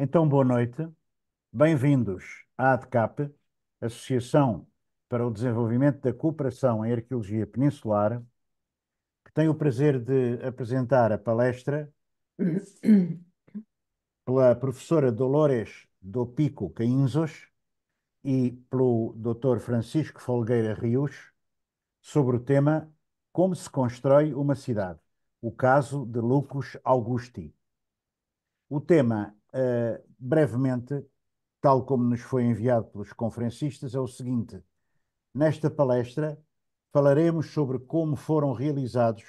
Então, boa noite, bem-vindos à ADCAP, Associação para o Desenvolvimento da Cooperação em Arqueologia Peninsular, que tem o prazer de apresentar a palestra pela professora Dolores do Pico Cainzos e pelo Dr. Francisco Folgueira Rios sobre o tema Como se constrói uma cidade? O caso de Lucas Augusti. O tema eh, brevemente, tal como nos foi enviado pelos conferencistas, é o seguinte: nesta palestra falaremos sobre como foram realizados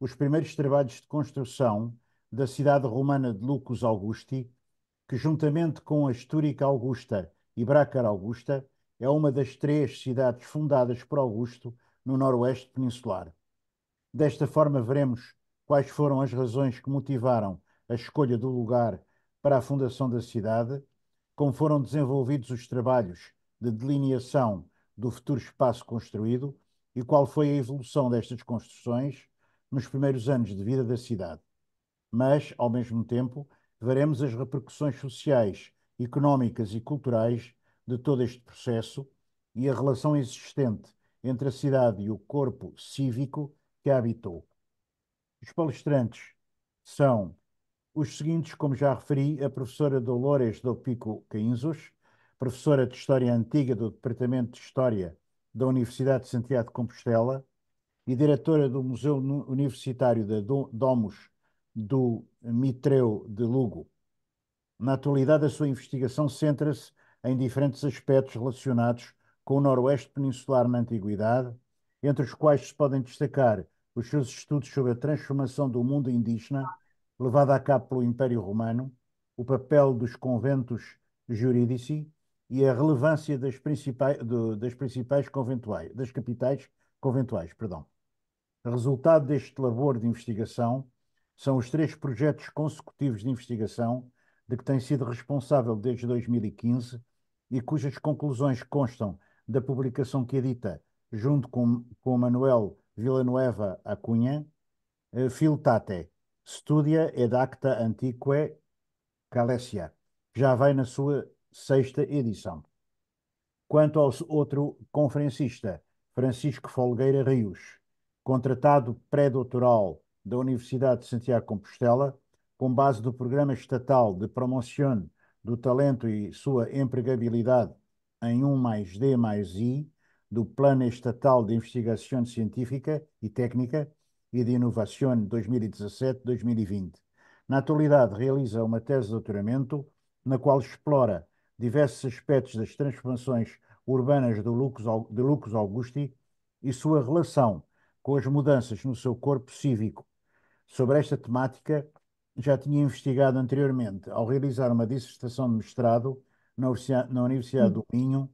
os primeiros trabalhos de construção da cidade romana de Lucus Augusti, que juntamente com a Astúrica Augusta e Bracara Augusta é uma das três cidades fundadas por Augusto no noroeste peninsular. Desta forma veremos quais foram as razões que motivaram a escolha do lugar para a fundação da cidade, como foram desenvolvidos os trabalhos de delineação do futuro espaço construído e qual foi a evolução destas construções nos primeiros anos de vida da cidade. Mas, ao mesmo tempo, veremos as repercussões sociais, económicas e culturais de todo este processo e a relação existente entre a cidade e o corpo cívico que a habitou. Os palestrantes são os seguintes, como já referi, a professora Dolores do Pico Quinzos, professora de História Antiga do Departamento de História da Universidade de Santiago de Compostela e diretora do Museu Universitário da Domus do Mitreu de Lugo. Na atualidade, a sua investigação centra-se em diferentes aspectos relacionados com o Noroeste Peninsular na Antiguidade, entre os quais se podem destacar os seus estudos sobre a transformação do mundo indígena levada a cabo pelo Império Romano, o papel dos conventos juridici e a relevância das principais, das principais conventuais, das capitais conventuais, perdão. Resultado deste labor de investigação são os três projetos consecutivos de investigação de que tem sido responsável desde 2015 e cujas conclusões constam da publicação que edita junto com, com Manuel Villanueva Acunha, eh, Filtate, Studia ed acta antiquae Calesia, já vai na sua sexta edição. Quanto ao outro conferencista, Francisco Folgueira Rios, contratado pré-doutoral da Universidade de Santiago de Compostela, com base do Programa Estatal de Promoção do Talento e Sua Empregabilidade em 1 mais D mais I, do Plano Estatal de Investigação Científica e Técnica, e de Inovação 2017-2020. Na atualidade, realiza uma tese de doutoramento na qual explora diversos aspectos das transformações urbanas de Lucas, Augusti e sua relação com as mudanças no seu corpo cívico. Sobre esta temática, já tinha investigado anteriormente ao realizar uma dissertação de mestrado na Universidade do Minho,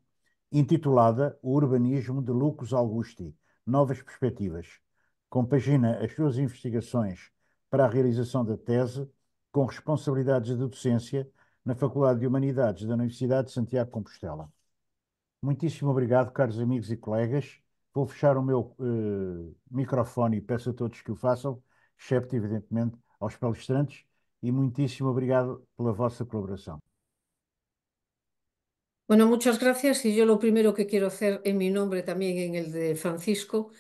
intitulada O Urbanismo de Lucas Augusti, Novas Perspectivas, Compagina as suas investigações para a realização da tese com responsabilidades de docência na Faculdade de Humanidades da Universidade de Santiago de Compostela. Muitíssimo obrigado, caros amigos e colegas. Vou fechar o meu uh, microfone e peço a todos que o façam, excepto, evidentemente, aos palestrantes, e muitíssimo obrigado pela vossa colaboração. Bueno, muchas gracias y yo lo primero que quiero hacer en mi nombre también en el de Francisco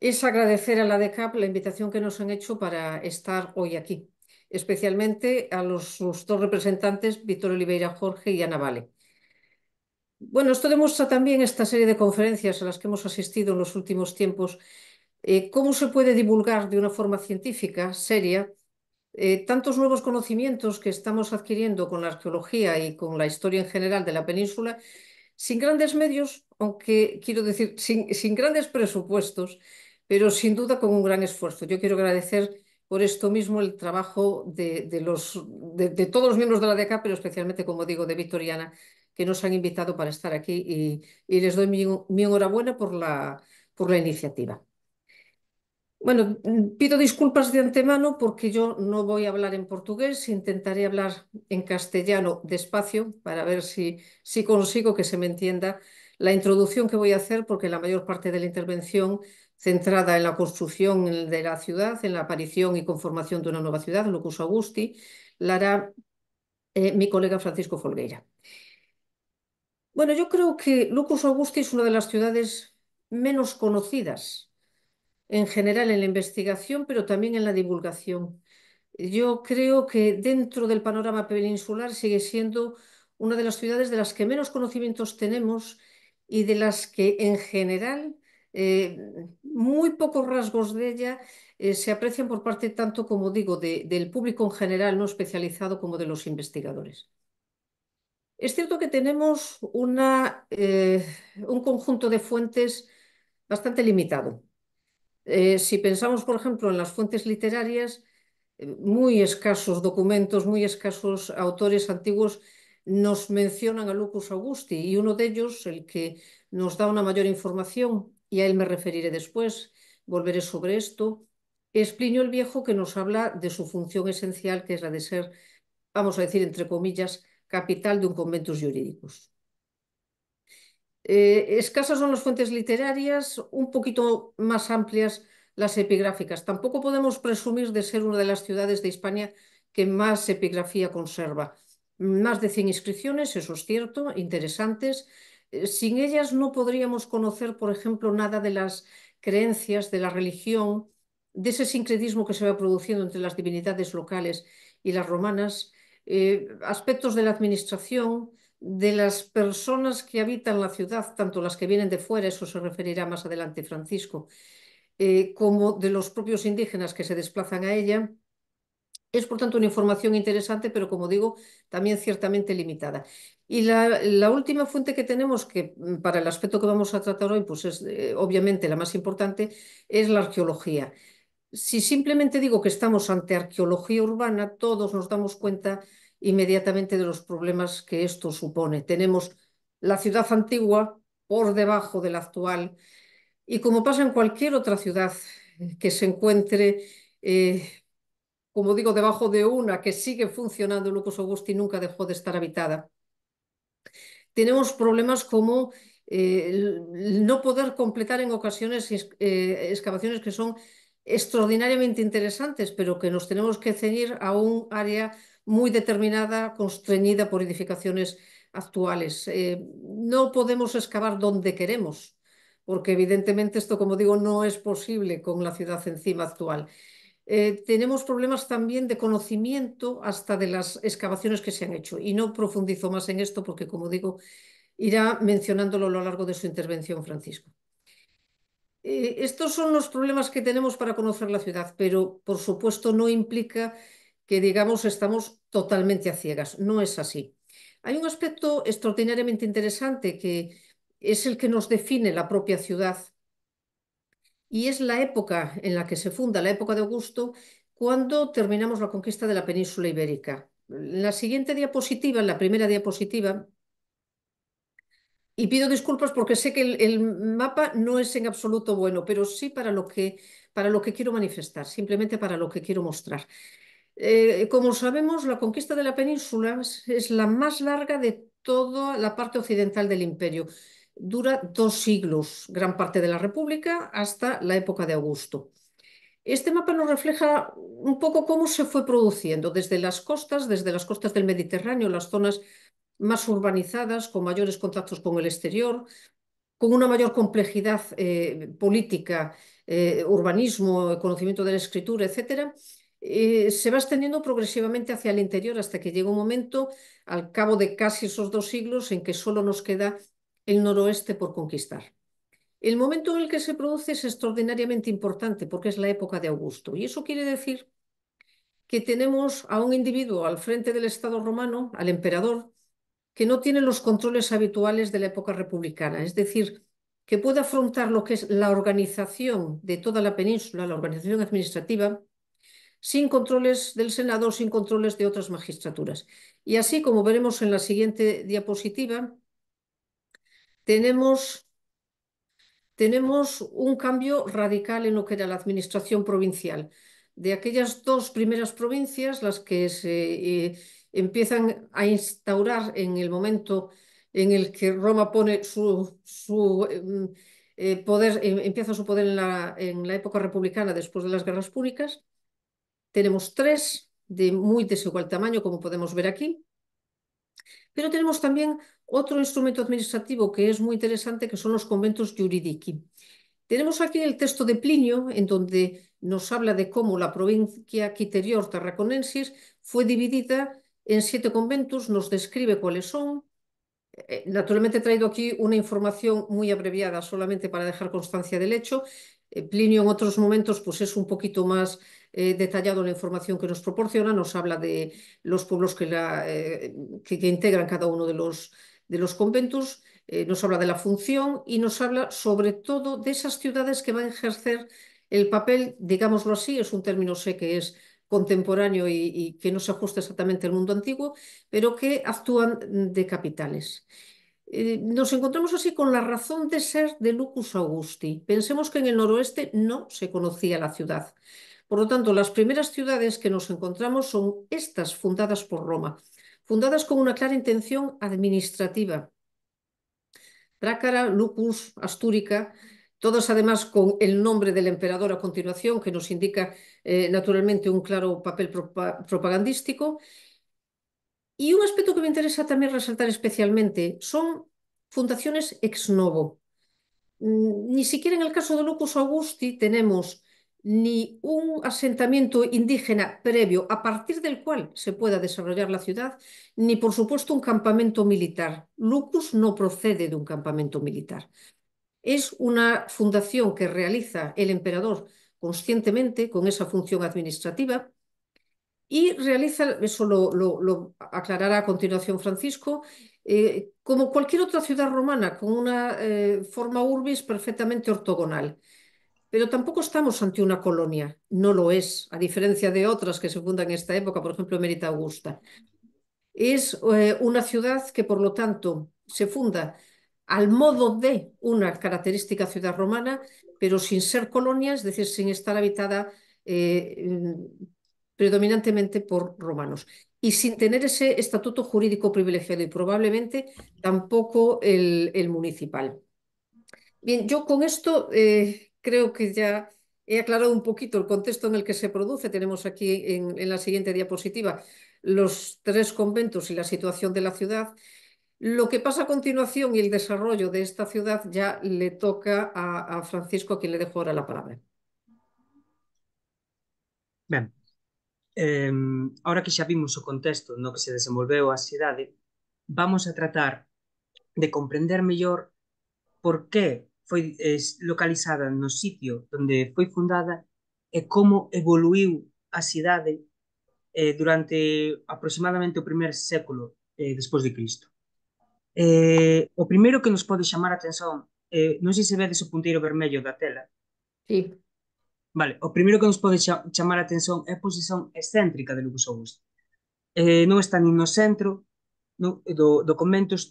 es agradecer a la DECAP la invitación que nos han hecho para estar hoy aquí, especialmente a los, dos representantes, Víctor Oliveira Jorge y Ana Vale. Bueno, esto demuestra también esta serie de conferencias a las que hemos asistido en los últimos tiempos, eh, cómo se puede divulgar de una forma científica, seria, eh, tantos nuevos conocimientos que estamos adquiriendo con la arqueología y con la historia en general de la península, sin grandes medios, aunque quiero decir, sin grandes presupuestos pero sin duda con un gran esfuerzo. Yo quiero agradecer por esto mismo el trabajo de, los, de, todos los miembros de la DECA, pero especialmente, como digo, de Victoriana, que nos han invitado para estar aquí y, les doy mi, enhorabuena por la, por la iniciativa. Bueno, pido disculpas de antemano porque yo no voy a hablar en portugués, intentaré hablar en castellano despacio para ver si, si consigo que se me entienda la introducción que voy a hacer porque la mayor parte de la intervención centrada en la construcción de la ciudad, en la aparición y conformación de una nueva ciudad, Lucus Augusti, la hará eh, mi colega Francisco Folgueira. Bueno, yo creo que Lucus Augusti es una de las ciudades menos conocidas en general en la investigación, pero también en la divulgación. Yo creo que dentro del panorama peninsular sigue siendo una de las ciudades de las que menos conocimientos tenemos y de las que en general eh, muy pocos rasgos de ella eh, se aprecian por parte tanto, como digo, del público en general no especializado como de los investigadores. Es cierto que tenemos una, eh, un conjunto de fuentes bastante limitado. si pensamos, por ejemplo, en las fuentes literarias, muy escasos documentos, muy escasos autores antiguos nos mencionan a Lucus Augusti y uno de ellos, el que nos da una mayor información y a él me referiré después, volveré sobre esto, es Plinio el Viejo que nos habla de su función esencial, que es la de ser, vamos a decir, entre comillas, capital de un conventus jurídicos. Eh, escasas son las fuentes literarias, un poquito más amplias las epigráficas. Tampoco podemos presumir de ser una de las ciudades de España que más epigrafía conserva. Más de 100 inscripciones, eso es cierto, interesantes, eh, sin ellas no podríamos conocer, por ejemplo, nada de las creencias, de la religión, de ese sincretismo que se va produciendo entre las divinidades locales y las romanas, eh, aspectos de la administración, de las personas que habitan la ciudad, tanto las que vienen de fuera, eso se referirá más adelante Francisco, eh, como de los propios indígenas que se desplazan a ella. Es por tanto una información interesante, pero como digo, también ciertamente limitada. Y la, última fuente que tenemos, que mm, para el aspecto que vamos a tratar hoy, pues es eh, obviamente la más importante, es la arqueología. Si simplemente digo que estamos ante arqueología urbana, todos nos damos cuenta inmediatamente de los problemas que esto supone. Tenemos la ciudad antigua por debajo de la actual y como pasa en cualquier otra ciudad eh, que se encuentre, eh, como digo, debajo de una que sigue funcionando, Lucas Augusti nunca dejó de estar habitada tenemos problemas como eh, no poder completar en ocasiones eh, excavaciones que son extraordinariamente interesantes, pero que nos tenemos que ceñir a un área muy determinada, constreñida por edificaciones actuales. Eh, no podemos excavar donde queremos, porque evidentemente esto, como digo, no es posible con la ciudad encima actual. Eh, tenemos problemas también de conocimiento hasta de las excavaciones que se han hecho. Y no profundizo más en esto porque, como digo, irá mencionándolo a lo largo de su intervención, Francisco. Eh, estos son los problemas que tenemos para conocer la ciudad, pero por supuesto no implica que digamos estamos totalmente a ciegas. No es así. Hay un aspecto extraordinariamente interesante que es el que nos define la propia ciudad y es la época en la que se funda, la época de Augusto, cuando terminamos la conquista de la península ibérica. la siguiente diapositiva, en la primera diapositiva, y pido disculpas porque sé que el, mapa no es en absoluto bueno, pero sí para lo que, para lo que quiero manifestar, simplemente para lo que quiero mostrar. Eh, como sabemos, la conquista de la península es, es la más larga de toda la parte occidental del imperio dura dos siglos, gran parte de la República, hasta la época de Augusto. Este mapa nos refleja un poco cómo se fue produciendo desde las costas, desde las costas del Mediterráneo, las zonas más urbanizadas, con mayores contactos con el exterior, con una mayor complejidad eh, política, eh, urbanismo, conocimiento de la escritura, etc., eh, se va extendiendo progresivamente hacia el interior hasta que llega un momento, al cabo de casi esos dos siglos, en que solo nos queda el noroeste por conquistar. El momento en el que se produce es extraordinariamente importante porque es la época de Augusto. Y eso quiere decir que tenemos a un individuo al frente del Estado romano, al emperador, que no tiene los controles habituales de la época republicana. Es decir, que puede afrontar lo que es la organización de toda la península, la organización administrativa, sin controles del Senado, sin controles de otras magistraturas. Y así, como veremos en la siguiente diapositiva, tenemos, tenemos un cambio radical en lo que era la administración provincial. De aquellas dos primeras provincias, las que se eh, empiezan a instaurar en el momento en el que Roma pone su, eh, mm, eh, poder, em, empieza su poder en la, en la época republicana después de las guerras púnicas, tenemos tres de muy desigual tamaño, como podemos ver aquí. Pero tenemos también otro instrumento administrativo que es muy interesante, que son los conventos juridici. Tenemos aquí el texto de Plinio, en donde nos habla de cómo la provincia quiterior tarraconensis fue dividida en siete conventos, nos describe cuáles son. Eh, naturalmente he traído aquí una información muy abreviada solamente para dejar constancia del hecho. Eh, Plinio en otros momentos pues es un poquito más eh, detallado la información que nos proporciona, nos habla de los pueblos que, eh, integran cada uno de los, de los conventos, eh, nos habla de la función y nos habla sobre todo de esas ciudades que van a ejercer el papel, digámoslo así, es un término sé que es contemporáneo y, que no se ajusta exactamente al mundo antiguo, pero que actúan de capitales. nos encontramos así con la razón de ser de Lucus Augusti. Pensemos que en el noroeste no se conocía la ciudad. Por lo tanto, las primeras ciudades que nos encontramos son estas fundadas por Roma, fundadas con una clara intención administrativa. Trácara, Lucus, Astúrica, todas además con el nombre del emperador a continuación, que nos indica eh, naturalmente un claro papel propagandístico. Y un aspecto que me interesa también resaltar especialmente son fundaciones ex novo. Mm, ni siquiera en el caso de Lucus Augusti tenemos ni un asentamiento indígena previo a partir del cual se pueda desarrollar la ciudad, ni por supuesto un campamento militar. Lucus no procede de un campamento militar. Es una fundación que realiza el emperador conscientemente con esa función administrativa y realiza, eso lo, aclarará a continuación Francisco, eh, como cualquier otra ciudad romana, con una eh, forma urbis perfectamente ortogonal. Pero tampoco estamos ante una colonia, no lo es, a diferencia de otras que se fundan en esta época, por ejemplo, Mérita Augusta. Es eh, una ciudad que, por lo tanto, se funda al modo de una característica ciudad romana, pero sin ser colonia, es decir, sin estar habitada eh, predominantemente por romanos y sin tener ese estatuto jurídico privilegiado y probablemente tampoco el, municipal. Bien, yo con esto eh, creo que ya he aclarado un poquito el contexto en el que se produce. Tenemos aquí en, la siguiente diapositiva los tres conventos y la situación de la ciudad. Lo que pasa a continuación y el desarrollo de esta ciudad ya le toca a, Francisco, a quien le dejo ahora la palabra. Bien, em, ahora que ya vimos su contexto no que se desenvolvió a ciudad, vamos a tratar de comprender mejor por qué... foi eh, localizada no sitio onde foi fundada e como evoluiu a cidade eh, durante aproximadamente o primer século eh, despois de Cristo. Eh, o primeiro que nos pode chamar a atención, eh, non sei se vedes o punteiro vermello da tela. Sí. Vale, o primeiro que nos pode chamar a atención é a posición excéntrica de Lucas Augusto. Eh, non está nin no centro, no, do, do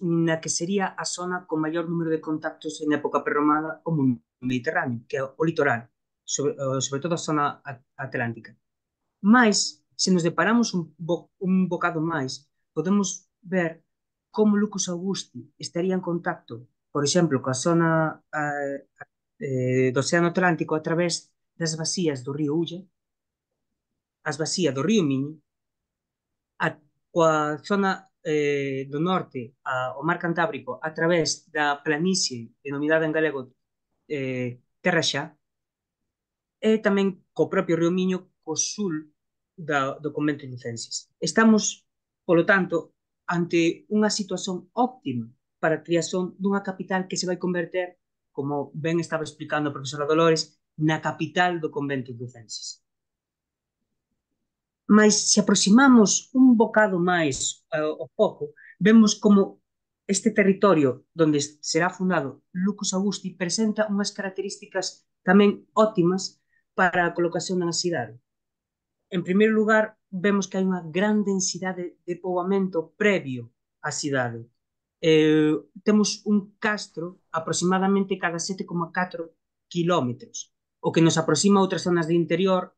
na que sería a zona con maior número de contactos en época prerromana como Mediterráneo, que é o litoral, sobre, sobre todo a zona atlántica. Mais, se nos deparamos un, bo, un bocado máis, podemos ver como Lucas Augusti estaría en contacto, por exemplo, coa zona eh, a, do Oceano Atlántico a través das vacías do río Ulla, as vacías do río Miño, a, coa zona eh, do norte ao mar Cantábrico a través da planicie denominada en galego eh, Terraxá e tamén co propio río Miño co sul da, do convento de Lucenses. Estamos, polo tanto, ante unha situación óptima para a creación dunha capital que se vai converter, como ben estaba explicando a profesora Dolores, na capital do convento de Lucenses mas se aproximamos un bocado máis ao eh, foco, vemos como este territorio donde será fundado Lucas Augusti presenta unhas características tamén óptimas para a colocación da cidade. En primeiro lugar, vemos que hai unha gran densidade de poboamento previo á cidade. Eh, temos un castro aproximadamente cada 7,4 kilómetros, o que nos aproxima a outras zonas de interior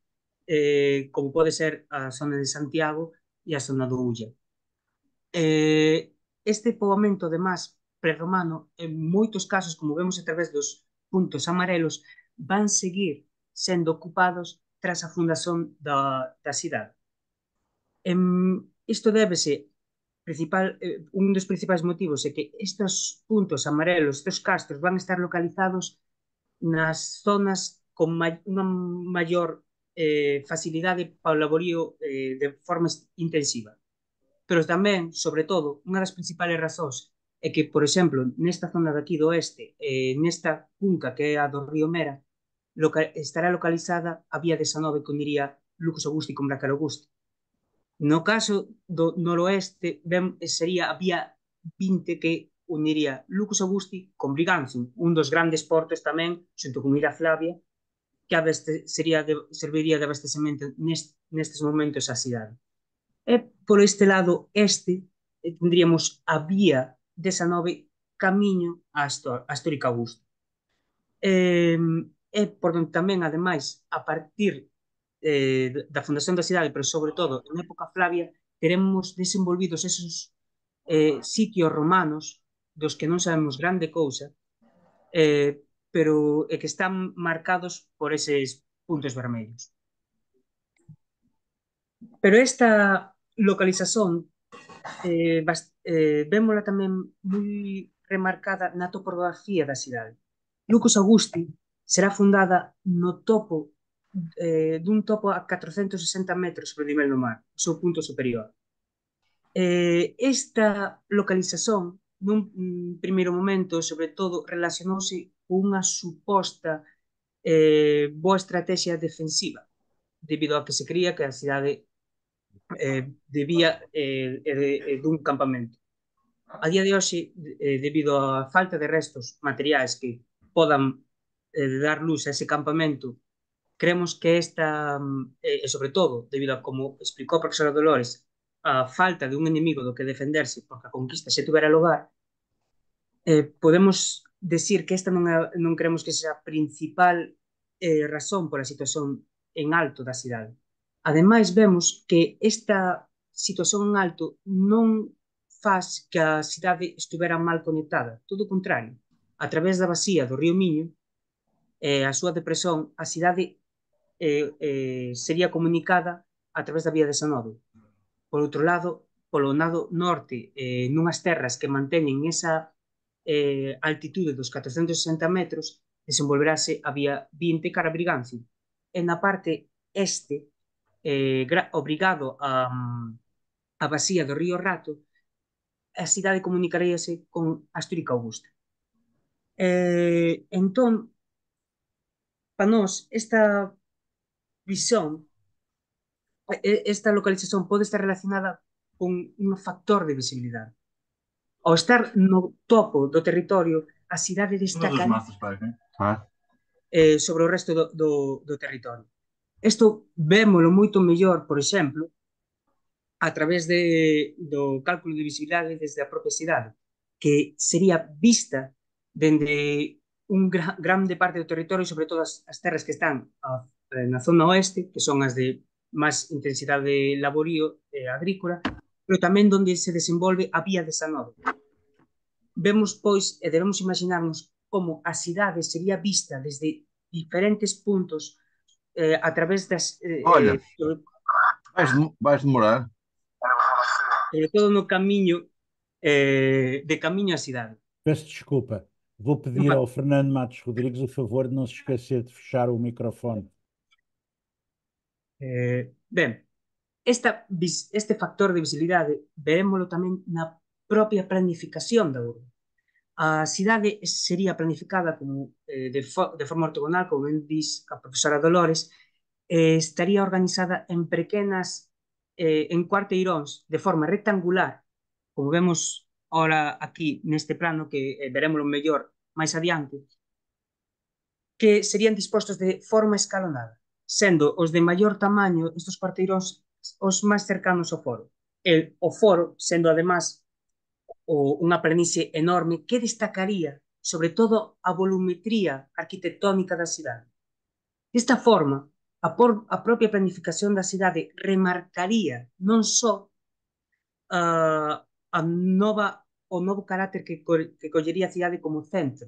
eh, como pode ser a zona de Santiago e a zona do Ulla. Eh, este poboamento, además, prerromano, en moitos casos, como vemos a través dos puntos amarelos, van seguir sendo ocupados tras a fundación da, da cidade. Em, isto débese principal, eh, un dos principais motivos é que estes puntos amarelos, estes castros, van estar localizados nas zonas con unha maior eh, facilidade para o laborío eh, de forma intensiva. Pero tamén, sobre todo, unha das principales razóns é que, por exemplo, nesta zona daqui do oeste, eh, nesta cunca que é a do río Mera, local, estará localizada a vía 19 que uniría Lucas Augusti con Bracar Augusti. No caso do noroeste, ben, sería a vía 20 que uniría Lucas Augusti con Briganzum, un dos grandes portos tamén, xunto con Ira Flavia, que abeste, sería de, serviría de abastecemento nest, nestes momentos a cidade. E por este lado este eh, tendríamos a vía 19 camiño a, Astor, a Astórica Augusto. E, e por donde tamén, ademais, a partir eh, da fundación da cidade, pero sobre todo na época Flavia, teremos desenvolvidos esos eh, sitios romanos dos que non sabemos grande cousa, eh, pero é que están marcados por eses puntos vermellos. Pero esta localización eh, bast, eh, vémola tamén moi remarcada na topografía da cidade. Lucas Augusti será fundada no topo eh, dun topo a 460 metros sobre o nivel do mar, o seu punto superior. Eh, esta localización nun primeiro momento, sobre todo, relacionouse unha suposta eh, boa estrategia defensiva debido a que se cría que a cidade eh, debía eh, de, eh, eh, dun campamento. A día de hoxe, eh, debido á falta de restos materiais que podan eh, dar luz a ese campamento, creemos que esta, eh, e sobre todo, debido a como explicou a profesora Dolores, a falta de un enemigo do que defenderse porque a conquista se tuvera lugar, eh, podemos decir que esta non, é, non creemos que sexa a principal eh, razón pola situación en alto da cidade. Ademais, vemos que esta situación en alto non faz que a cidade estuvera mal conectada, todo o contrario. A través da vacía do río Miño, eh, a súa depresión, a cidade eh, eh, sería comunicada a través da vía de Sanodo. Por outro lado, polo lado norte, eh, nunhas terras que manteñen esa eh, altitude dos 460 metros desenvolverase a vía 20 cara a Brigancio e na parte este eh, obrigado a, a vasía do río Rato a cidade comunicaríase con Astúrica Augusta eh, entón para nós esta visión esta localización pode estar relacionada con un factor de visibilidade Ao estar no topo do territorio, a cidade destaca mazos, ah. eh, sobre o resto do, do, do territorio. Isto vémolo moito mellor, por exemplo, a través de, do cálculo de visibilidade desde a propia cidade, que sería vista dende un gra grande parte do territorio, sobre todo as, as terras que están a, eh, na zona oeste, que son as de máis intensidade de laborío e eh, agrícola, pero tamén donde se desenvolve a vía 19. Vemos, pois, e debemos imaginarnos como a cidade sería vista desde diferentes puntos eh, a través das... Eh, Olha, eh, vais, vais demorar. Sobre todo no camiño, eh, de camiño á cidade. Peço desculpa. Vou pedir ao Fernando Matos Rodrigues o favor de não se esquecer de fechar o microfone. É, eh, bem, Esta, este factor de visibilidade verémolo tamén na propia planificación da urbe. A cidade sería planificada como, eh, de, fo de forma ortogonal, como ben diz a profesora Dolores, eh, estaría organizada en pequenas, eh, en cuarteiróns, de forma rectangular, como vemos ahora aquí neste plano, que eh, veremoslo mellor máis adiante, que serían dispostos de forma escalonada, sendo os de maior tamaño estes cuarteiróns os máis cercanos ao foro. E o foro, sendo ademais o, unha planicie enorme, que destacaría sobre todo a volumetría arquitectónica da cidade. Desta forma, a, por, a propia planificación da cidade remarcaría non só a, a nova, o novo carácter que, co, que collería a cidade como centro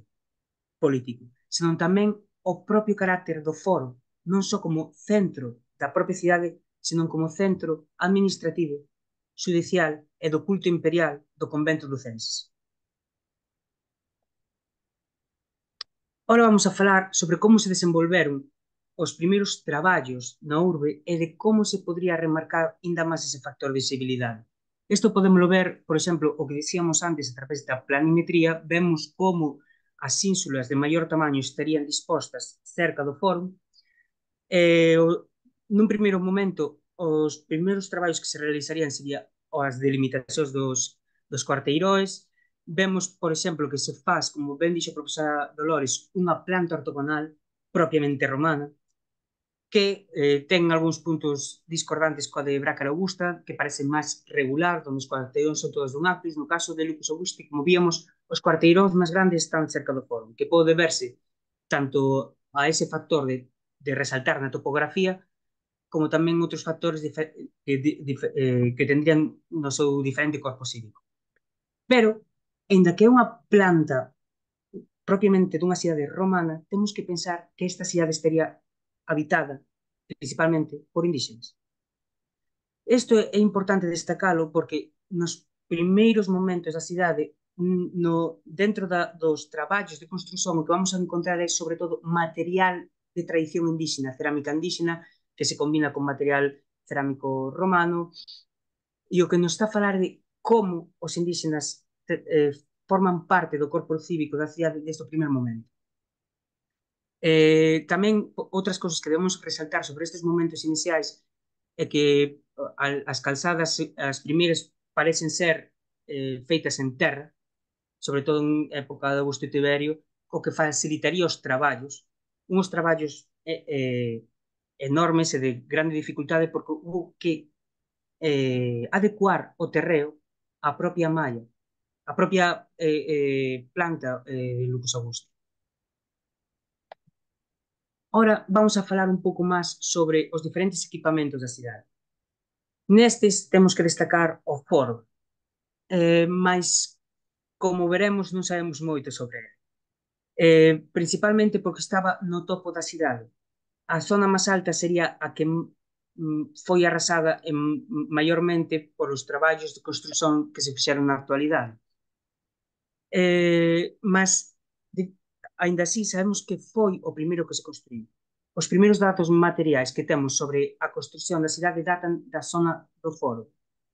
político, senón tamén o propio carácter do foro, non só como centro da propia cidade, senón como centro administrativo, judicial e do culto imperial do convento lucense. Ora vamos a falar sobre como se desenvolveron os primeiros traballos na urbe e de como se podría remarcar ainda máis ese factor de visibilidade. Isto podemos ver, por exemplo, o que dicíamos antes a través da planimetría, vemos como as ínsulas de maior tamaño estarían dispostas cerca do fórum, e eh, o, nun primeiro momento, os primeiros traballos que se realizarían sería as delimitacións dos, dos cuarteiroes. Vemos, por exemplo, que se faz, como ben dixo a profesora Dolores, unha planta ortogonal propiamente romana, que eh, ten algúns puntos discordantes coa de Brácara Augusta, que parece máis regular, donde os cuarteiróns son todos dun actus. No caso de Lucas Augusti, como víamos, os cuarteiróns máis grandes están cerca do foro, que pode verse tanto a ese factor de, de resaltar na topografía, como tamén outros factores que, eh, que tendrían no seu diferente corpo cívico. Pero, enda que é unha planta propiamente dunha cidade romana, temos que pensar que esta cidade estaría habitada principalmente por indígenas. Isto é importante destacalo porque nos primeiros momentos da cidade no dentro da, dos traballos de construción o que vamos a encontrar é sobre todo material de tradición indígena, cerámica indígena, que se combina con material cerámico romano, e o que nos está a falar de como os indígenas eh, forman parte do corpo cívico da cidade deste primer momento. Eh, tamén outras cousas que debemos resaltar sobre estes momentos iniciais é que as calzadas, as primeiras parecen ser eh, feitas en terra, sobre todo en época de Augusto Tiberio, o que facilitaría os traballos, uns traballos eh, eh, enormes e eh, de grande dificultade porque houve que eh, adecuar o terreo á propia malla, á propia eh, eh, planta eh, Lucas Augusto. Ora vamos a falar un pouco máis sobre os diferentes equipamentos da cidade. Nestes temos que destacar o foro, eh, mas como veremos non sabemos moito sobre ele. Eh, principalmente porque estaba no topo da cidade, a zona máis alta sería a que mm, foi arrasada en, mm, maiormente polos traballos de construción que se fixeron na actualidade. Eh, mas, de, ainda así, sabemos que foi o primeiro que se construiu. Os primeiros datos materiais que temos sobre a construción da cidade datan da zona do foro,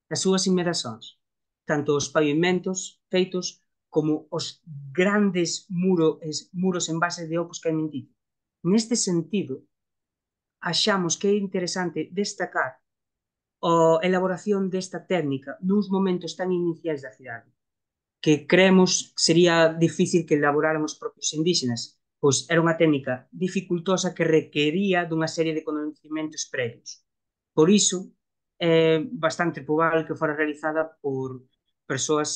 das súas inmediacións, tanto os pavimentos feitos como os grandes muros, muros en base de opos que hai mentido. Neste sentido, Axamos que é interesante destacar a elaboración desta técnica nuns momentos tan iniciais da cidade, que creemos sería difícil que elaboraran os propios indígenas, pois era unha técnica dificultosa que requería dunha serie de conocimentos previos. Por iso, é bastante probable que fora realizada por persoas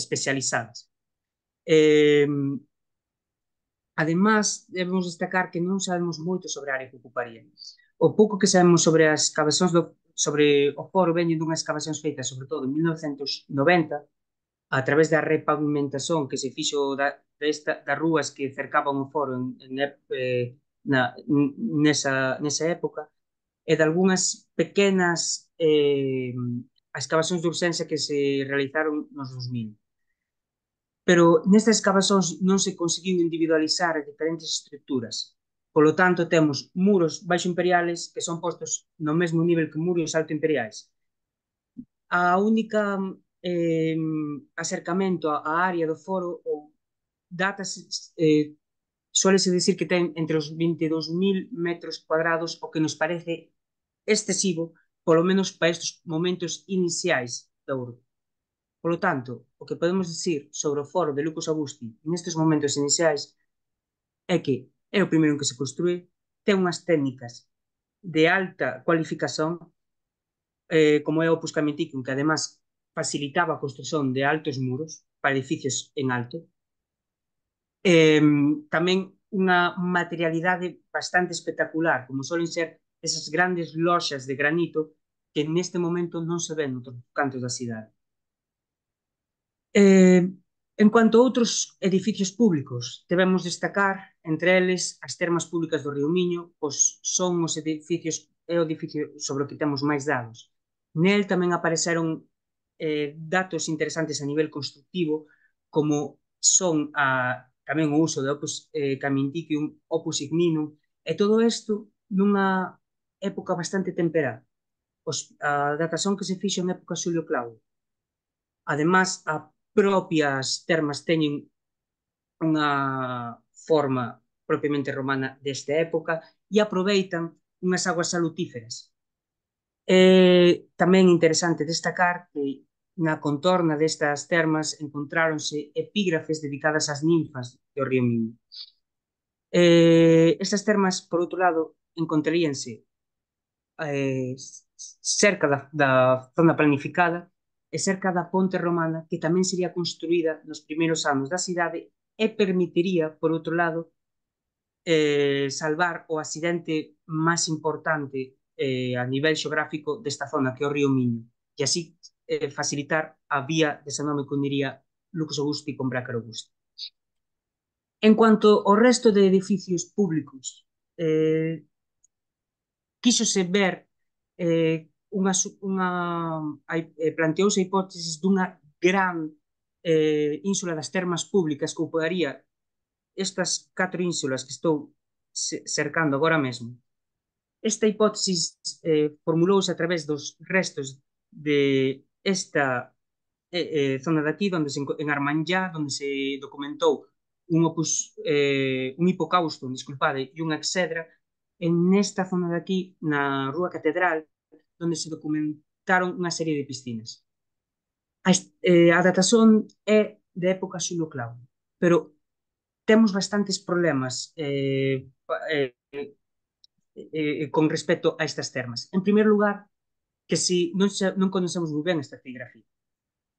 especializadas. Eh, Ademais, debemos destacar que non sabemos moito sobre a área que ocuparía. O pouco que sabemos sobre as escavacións do, sobre o foro veñen dunhas excavacións feitas, sobre todo en 1990, a través da repavimentación que se fixo da, desta, das rúas que cercaban o foro en, en, eh, na, nesa, nesa época, e de algunhas pequenas eh, excavacións de urxencia que se realizaron nos 2000 pero nestas escavazóns non se conseguiu individualizar as diferentes estructuras. lo tanto, temos muros baixo imperiales que son postos no mesmo nivel que muros alto imperiais. A única eh, acercamento á área do foro ou datas eh, suelese decir que ten entre os 22.000 metros cuadrados o que nos parece excesivo, polo menos para estes momentos iniciais da urbe. Polo tanto, o que podemos decir sobre o foro de Lucas en nestes momentos iniciais é que é o primeiro que se construe, ten unhas técnicas de alta cualificación, eh, como é o Puscamenticum, que además facilitaba a construción de altos muros para edificios en alto. Eh, tamén unha materialidade bastante espectacular, como solen ser esas grandes loxas de granito que neste momento non se ven noutros cantos da cidade. Eh, en cuanto a outros edificios públicos, debemos destacar, entre eles, as termas públicas do Río Miño, pois son os edificios, é o edificio sobre o que temos máis dados. Nel tamén apareceron eh, datos interesantes a nivel constructivo, como son a, tamén o uso de Opus eh, camindicium, Opus Igninum, e todo isto nunha época bastante temperada. Os, a datación que se fixo en época Xulio Claudio. Ademais, a propias termas teñen unha forma propiamente romana desta época e aproveitan unhas aguas salutíferas. Eh, tamén interesante destacar que na contorna destas termas encontráronse epígrafes dedicadas ás ninfas do río Minho. Eh, estas termas, por outro lado, encontraríanse eh, cerca da, da zona planificada e cerca da ponte romana que tamén sería construída nos primeiros anos da cidade e permitiría, por outro lado, eh, salvar o accidente máis importante eh, a nivel xeográfico desta zona, que é o río Miño, e así eh, facilitar a vía desa nome que uniría Lucas Augusti con Bracar Augusti. En cuanto ao resto de edificios públicos, eh, quixose ver eh, unha, unha hai, eh, planteouse a hipótesis dunha gran eh, ínsula das termas públicas que ocuparía estas catro ínsulas que estou cercando agora mesmo. Esta hipótesis eh, formulouse a través dos restos de esta eh, eh, zona de aquí, se, en Armanjá, onde se documentou un, opus, eh, un hipocausto, disculpade, e unha excedra, en nesta zona de aquí, na Rúa Catedral, donde se documentaron unha serie de piscinas. A, eh, a datación é de época xulo clavo, pero temos bastantes problemas eh, eh, eh, eh, con respecto a estas termas. En primeiro lugar, que si non, se, non conocemos moi ben esta epigrafía.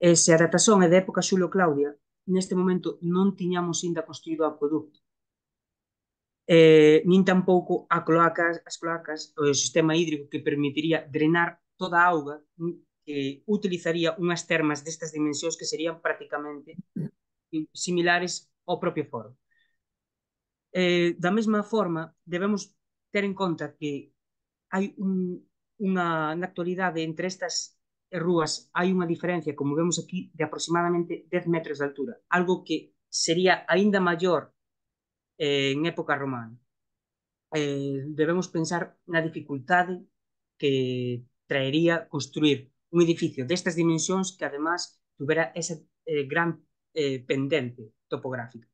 E se a datación é de época Xulo Claudia, neste momento non tiñamos ainda construído o acueducto eh, nin tampouco a cloacas, as cloacas, o sistema hídrico que permitiría drenar toda a auga que utilizaría unhas termas destas dimensións que serían prácticamente similares ao propio foro. Eh, da mesma forma, debemos ter en conta que hai un, unha, na actualidade entre estas rúas hai unha diferencia, como vemos aquí, de aproximadamente 10 metros de altura, algo que sería aínda maior eh, en época romana. Eh, debemos pensar na dificultade que traería construir un edificio destas dimensións que además tuvera ese eh, gran eh, pendente topográfico.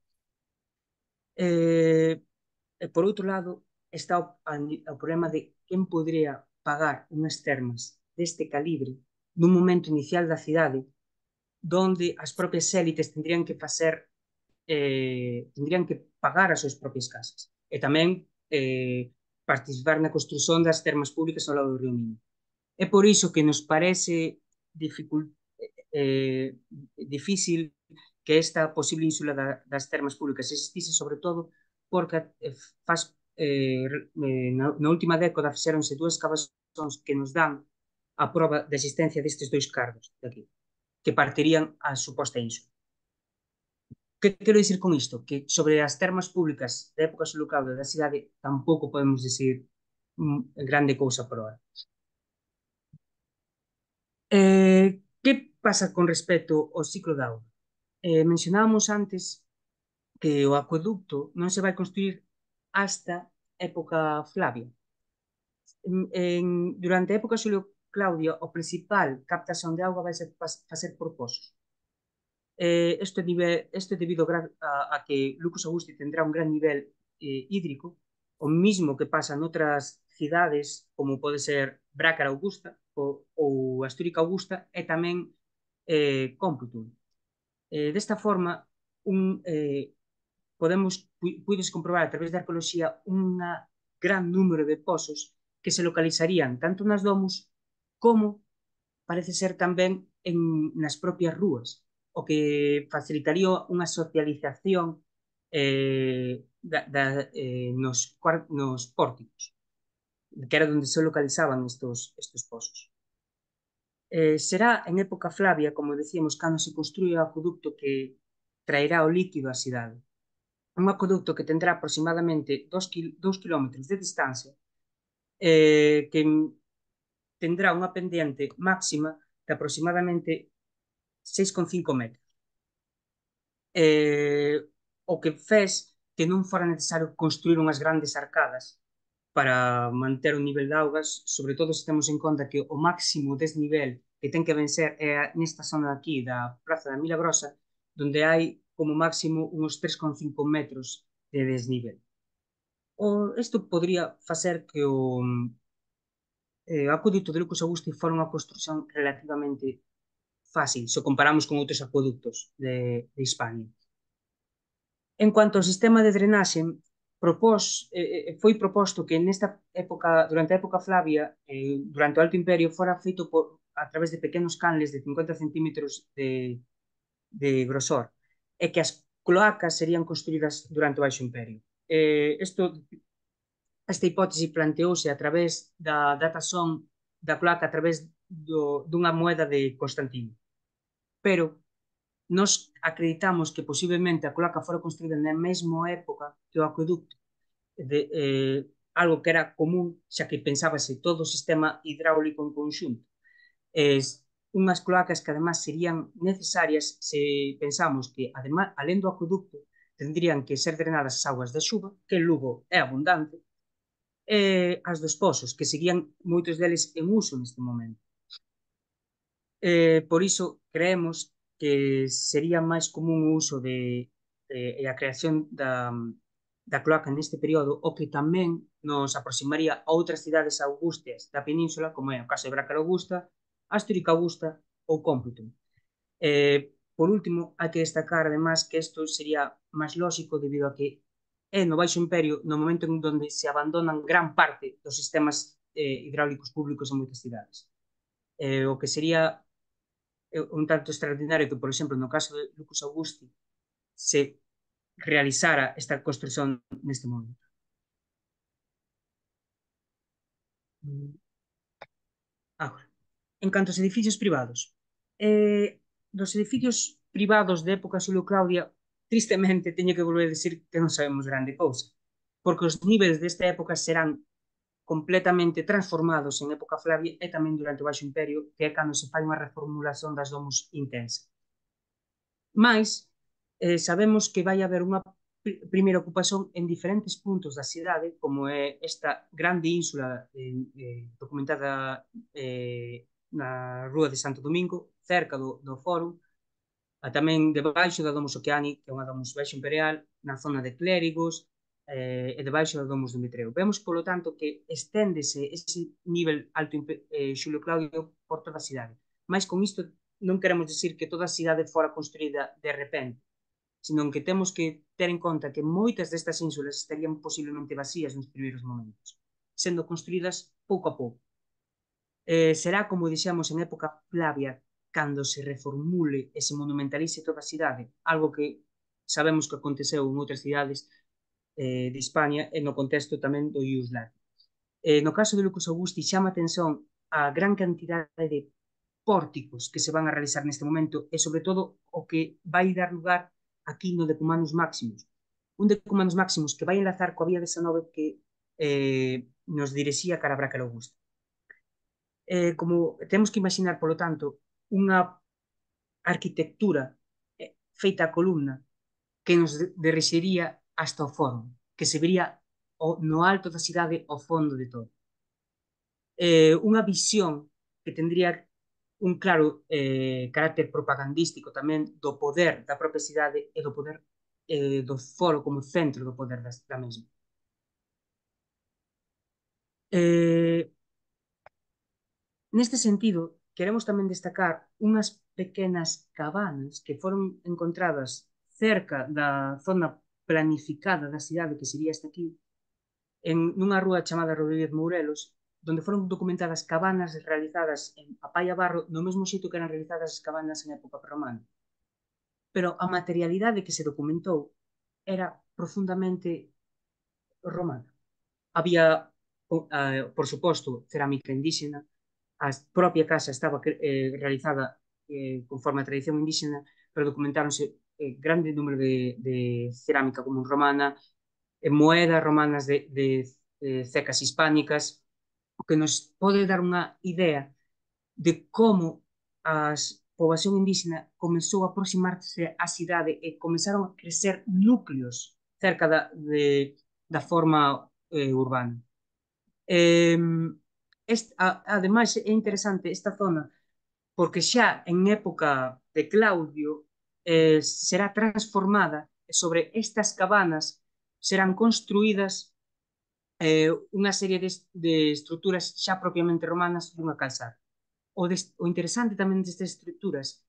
Eh, eh, por outro lado, está o, o problema de quen podría pagar unhas termas deste calibre nun momento inicial da cidade donde as propias élites tendrían que facer eh, tendrían que pagar as súas propias casas e tamén eh, participar na construción das termas públicas ao lado do Río Miño. É por iso que nos parece dificult, eh, difícil que esta posible ínsula da, das termas públicas existise, sobre todo porque eh, faz, eh, eh, na, na última década fixeronse dúas cavasóns que nos dan a prova da existencia destes dois cargos aquí, que partirían a suposta ínsula. ¿Qué quiero decir con esto? Que sobre las termas públicas de época de la ciudad tampoco podemos decir mm, grande cosa por ahora. Eh, ¿Qué pasa con respecto al ciclo de agua? Eh, mencionábamos antes que o acueducto no se va a construir hasta época Flavia. durante época Xulio Claudio, o principal captación de agua va a ser, facer por pozos. Eh, este, nivel, este debido gran, a, a que Lucas Augusti tendrá un gran nivel eh, hídrico, o mismo que pasa en outras cidades, como pode ser Brácar Augusta ou, ou Astúrica Augusta, e tamén eh, Complutum. Eh, desta forma, un, eh, podemos pu puides comprobar a través da arqueoloxía un gran número de pozos que se localizarían tanto nas domos como parece ser tamén en, nas propias rúas o que facilitaría unha socialización eh, da, da, eh, nos, nos pórticos, que era onde se localizaban estos, estos pozos. Eh, será en época Flavia, como decíamos, cando se construía o acueducto que traerá o líquido á cidade. Un acueducto que tendrá aproximadamente 2 km de distancia, eh, que tendrá unha pendiente máxima de aproximadamente 6,5 metros. Eh, o que fez que non fora necesario construir unhas grandes arcadas para manter o nivel de augas, sobre todo se temos en conta que o máximo desnivel que ten que vencer é nesta zona aquí da Praza da Milagrosa, donde hai como máximo uns 3,5 metros de desnivel. O, isto podría facer que o eh, acudito de Lucas Augusti fora unha construción relativamente fácil, se comparamos con outros acueductos de, de Hispania. En cuanto ao sistema de drenaxe, propós, eh, foi proposto que nesta época, durante a época Flavia, eh, durante o Alto Imperio, fora feito por, a través de pequenos canles de 50 centímetros de, de grosor, e que as cloacas serían construídas durante o Baixo Imperio. Eh, esto, esta hipótese planteouse a través da datación da cloaca a través do, dunha moeda de Constantino. Pero nos acreditamos que posiblemente a cloaca fora construída na mesma época que o acueducto, de, eh, algo que era común, xa que pensábase todo o sistema hidráulico en conxunto. Es, unhas cloacas que además serían necesarias se pensamos que, además, alén do acueducto, tendrían que ser drenadas as augas da xuba que Lugo é abundante, e as dos pozos, que seguían moitos deles en uso neste momento. Eh, por iso, creemos que sería máis común o uso de, de, e a creación da, da cloaca neste período, o que tamén nos aproximaría a outras cidades augustias da península, como é o caso de Bracar Augusta, Asturica Augusta ou Cómputum. Eh, por último, hai que destacar, además, que isto sería máis lóxico debido a que é no Baixo Imperio no momento en donde se abandonan gran parte dos sistemas eh, hidráulicos públicos en moitas cidades. Eh, o que sería Eh, un tanto extraordinario que, por exemplo, no caso de Lucas Augusti, se realizara esta construción neste momento. Agora, en canto aos edificios privados, eh, dos edificios privados de época Xulio Claudia, tristemente teño que volver a decir que non sabemos grande cousa, porque os niveis desta época serán completamente transformados en época Flavia e tamén durante o Baixo Imperio, que é cando se fai unha reformulación das domus intensa. Mais, eh, sabemos que vai haber unha primeira ocupación en diferentes puntos da cidade, como é esta grande ínsula eh, eh, documentada eh, na Rúa de Santo Domingo, cerca do, do Fórum, a tamén debaixo da Domus Oceani, que é unha Domus Baixo Imperial, na zona de Clérigos, eh, e debaixo dos domos do Mitreo. Vemos, polo tanto, que esténdese ese nivel alto eh, Xulio Claudio por toda a cidade. Mas con isto non queremos decir que toda a cidade fora construída de repente, sino que temos que ter en conta que moitas destas ínsulas estarían posiblemente vacías nos primeiros momentos, sendo construídas pouco a pouco. Eh, será, como dixemos, en época Flavia, cando se reformule e se monumentalice toda a cidade, algo que sabemos que aconteceu en outras cidades eh, de España e no contexto tamén do ius latius. Eh, no caso de Lucas Augusti chama atención a gran cantidade de pórticos que se van a realizar neste momento e sobre todo o que vai dar lugar aquí no Decumanus Maximus. Un Decumanus Maximus que vai enlazar coa vía de Sanove que eh, nos dirixía cara a Braquel Augusto. Eh, como temos que imaginar, polo tanto, unha arquitectura eh, feita a columna que nos dirixería hasta o foro, que se vería no alto da cidade o fondo de todo. Eh, unha visión que tendría un claro eh, carácter propagandístico tamén do poder da propia cidade e do poder eh, do foro como centro do poder da, da mesma. Eh, neste sentido, queremos tamén destacar unhas pequenas cabanas que foron encontradas cerca da zona planificada da cidade, que sería esta aquí, en, nunha rúa chamada Rodríguez Mourelos, donde foron documentadas cabanas realizadas en papaya barro no mesmo sitio que eran realizadas as cabanas en época romana. Pero a materialidade que se documentou era profundamente romana. Había, eh, por suposto, cerámica indígena, a propia casa estaba eh, realizada eh, conforme a tradición indígena, pero documentáronse eh, grande número de, de, cerámica común romana, e eh, moedas romanas de, de, de eh, cecas hispánicas, o que nos pode dar unha idea de como as poboación indígena comezou a aproximarse á cidade e comezaron a crecer núcleos cerca da, de, da forma eh, urbana. Eh, est, a, ademais, é interesante esta zona porque xa en época de Claudio eh, será transformada e sobre estas cabanas serán construídas eh, unha serie de, de estruturas xa propiamente romanas dunha calzada. O, des, o interesante tamén destas estruturas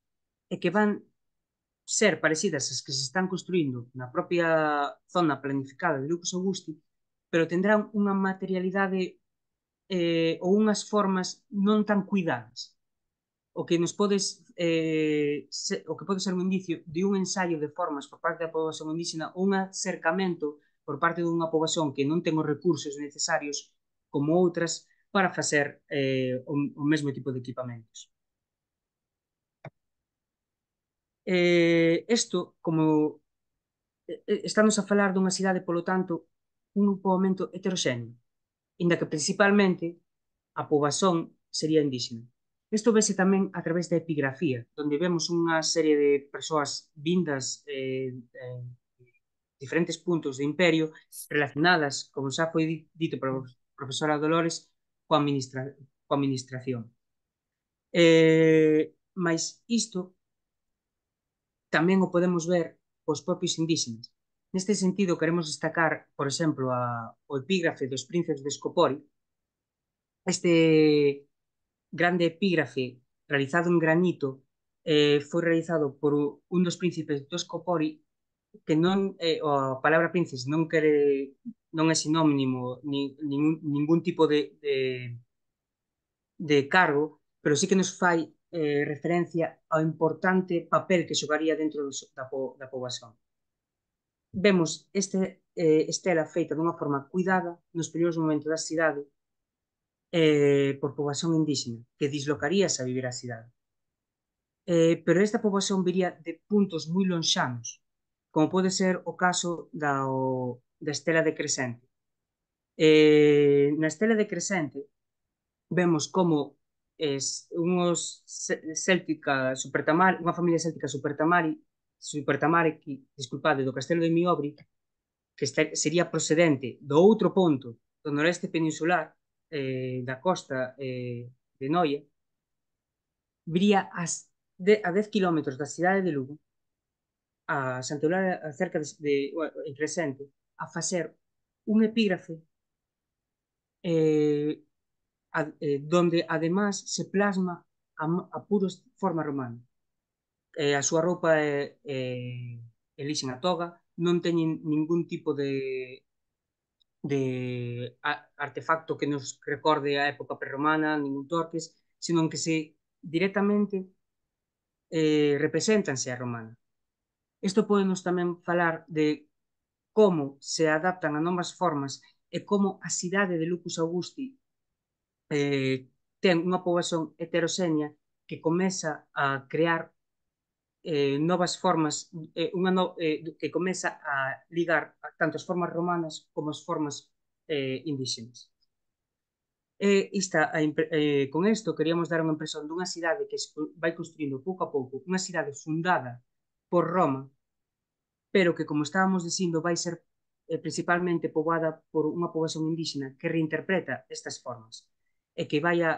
é que van ser parecidas as que se están construindo na propia zona planificada de Lucas Augusti, pero tendrán unha materialidade eh, ou unhas formas non tan cuidadas o que nos podes eh, se, o que pode ser un indicio de un ensaio de formas por parte da poboación indígena un acercamento por parte dunha poboación que non ten os recursos necesarios como outras para facer eh, o, o mesmo tipo de equipamentos. Eh, isto, como estamos a falar dunha cidade, polo tanto, un poboamento heteroxénio, inda que principalmente a poboación sería indígena. Isto vese tamén a través da epigrafía, onde vemos unha serie de persoas vindas eh, eh, diferentes puntos do imperio relacionadas, como xa foi dito pola profesora Dolores, coa, administra coa administración. Eh, mas isto tamén o podemos ver cos propios indígenas. Neste sentido, queremos destacar, por exemplo, a, o epígrafe dos príncipes de Scopori, este grande epígrafe realizado en granito eh, foi realizado por un dos príncipes dos Copori que non eh, a palabra príncipe non quere non é sinónimo ni, nin, ningún tipo de, de de cargo, pero sí que nos fai eh, referencia ao importante papel que xogaría dentro do, da, po, da poboación. Vemos este eh, estela feita dunha forma cuidada nos primeiros momentos da cidade eh, por poboación indígena, que dislocaríase a vivir a cidade. Eh, pero esta poboación viría de puntos moi lonxanos, como pode ser o caso da, o, da estela de Crescente. Eh, na estela de Crescente vemos como es unos céltica supertamar, unha familia céltica supertamari, supertamari, disculpade, do castelo de Miobri, que este, sería procedente do outro ponto do noreste peninsular, eh, da costa eh, de Noia viría as de, a 10 km da cidade de Lugo a Eulalia cerca de, de, de Crescente a facer un epígrafe eh, a, eh, donde además se plasma a, a puros forma romana. Eh, a súa roupa é, eh, é eh, elixen a toga, non teñen ningún tipo de de artefacto que nos recorde a época prerromana, ningún torpes, senón que se directamente eh, representanse a romana. Isto podemos tamén falar de como se adaptan a novas formas e como a cidade de Lucus Augusti eh, ten unha poboación heteroxénea que comeza a crear eh, novas formas, eh, unha no, eh, que comeza a ligar tanto as formas romanas como as formas eh, indígenas. E esta, a, eh, con isto queríamos dar unha impresión dunha cidade que vai construindo pouco a pouco, unha cidade fundada por Roma, pero que, como estábamos dicindo, vai ser eh, principalmente poboada por unha poboación indígena que reinterpreta estas formas e que vai a